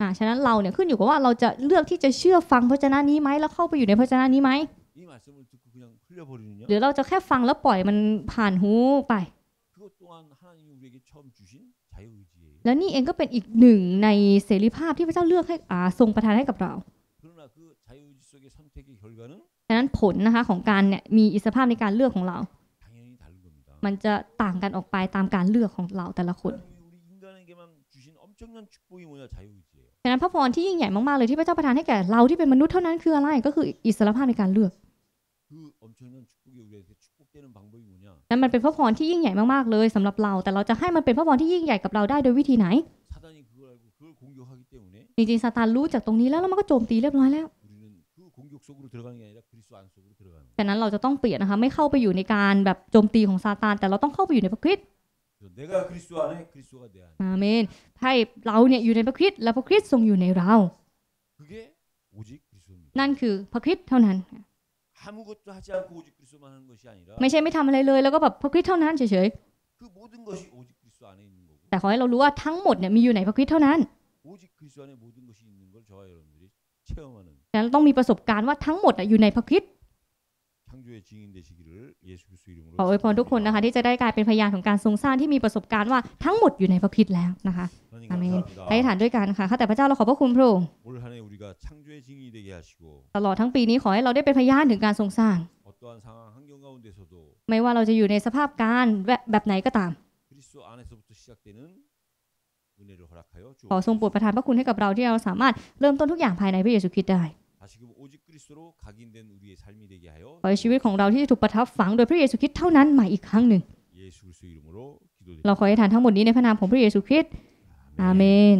อ่าฉะนั้นเราเนี่ยขึ้นอยู่กับว่าเราจะเลือกที่จะเชื่อฟังพระเจ้านี้ไหมแล้วเข้าไปอยู่ในพระเจ้านี้ไหมหรือเราจะแค่ฟังแล้วปล่อยมันผ่านหูไปแล้วนี่เองก็เป็นอีกหนึ่งในเสรีภาพที่พระเจ้าเลือกให้อ่าทรงประทานให้กับเราดังนั้นผลนะคะของการเนี่ยมีอิสรภาพในการเลือกของเรา มันจะต่างกันออกไปตามการเลือกของเราแต่ละคนดังนั้นพระพรที่ยิ่งใหญ่มากๆเลยที่พระเจ้าประทานให้แก่เราที่เป็นมนุษย์เท่านั้นคืออะไรก็คือ อิสรภาพในการเลือกนั่นมันเป็นพระพรที่ยิ่งใหญ่มากๆเลย สำหรับเราแต่เราจะให้มันเป็นพระพรที่ยิ่งใหญ่กับเราได้โดยวิธีไหนจริงๆซาตานรู้จากตรงนี้แล้วแล้วมันก็โจมตีเรียบร้อยแล้วแต่นั้นเราจะต้องเปลี่ยนนะคะไม่เข้าไปอยู่ในการแบบโจมตีของซาตาน แต่เราต้องเข้าไปอยู่ในพระคริสต์อาเมนให้เราเนี่ยอยู่ในพระคริสต์และพระคริสต์ทรงอยู่ในเรา นั่นคือพระคริสต์เท่านั้น ไม่ใช่ไม่ทำอะไรเลยแล้วก็แบบพระคริสต์เท่านั้นเฉยๆแต่ขอให้เรารู้ว่าทั้งหมดเนี่ยมีอยู่ในพระคริสต์เท่านั้นดันั้นต้องมีประสบการณ์ว่าทั้งหมดอยู่ในพระคิดขออวยพรทุกคนนะคะที่จะได้กลายเป็นพยานของการทรงสร้างที่มีประสบการณ์ว่าทั้งหมดอยู่ในพระคิดแล้วนะคะ อาเมนใช้ฐานด้วยกันค่ะ ข้าแต่พระเจ้าเราขอบพระคุณพระองค์ ตลอดทั้งปีนี้ขอให้เราได้เป็นพยานถึงการทรงสร้าง ไม่ว่าเราจะอยู่ในสภาพการแบบไหนก็ตามขอทรงโปรดประทานพระคุณให้กับเราที่เราสามารถเริ่มต้นทุกอย่างภายในพระเยซูคริสต์ได้ ขอชีวิตของเราที่ถูกประทับฝังโดยพระเยซูคริสต์เท่านั้นใหม่อีกครั้งหนึ่ง เราขอให้ทานทั้งหมดนี้ในพระนามของพระเยซูคริสต์อาเมน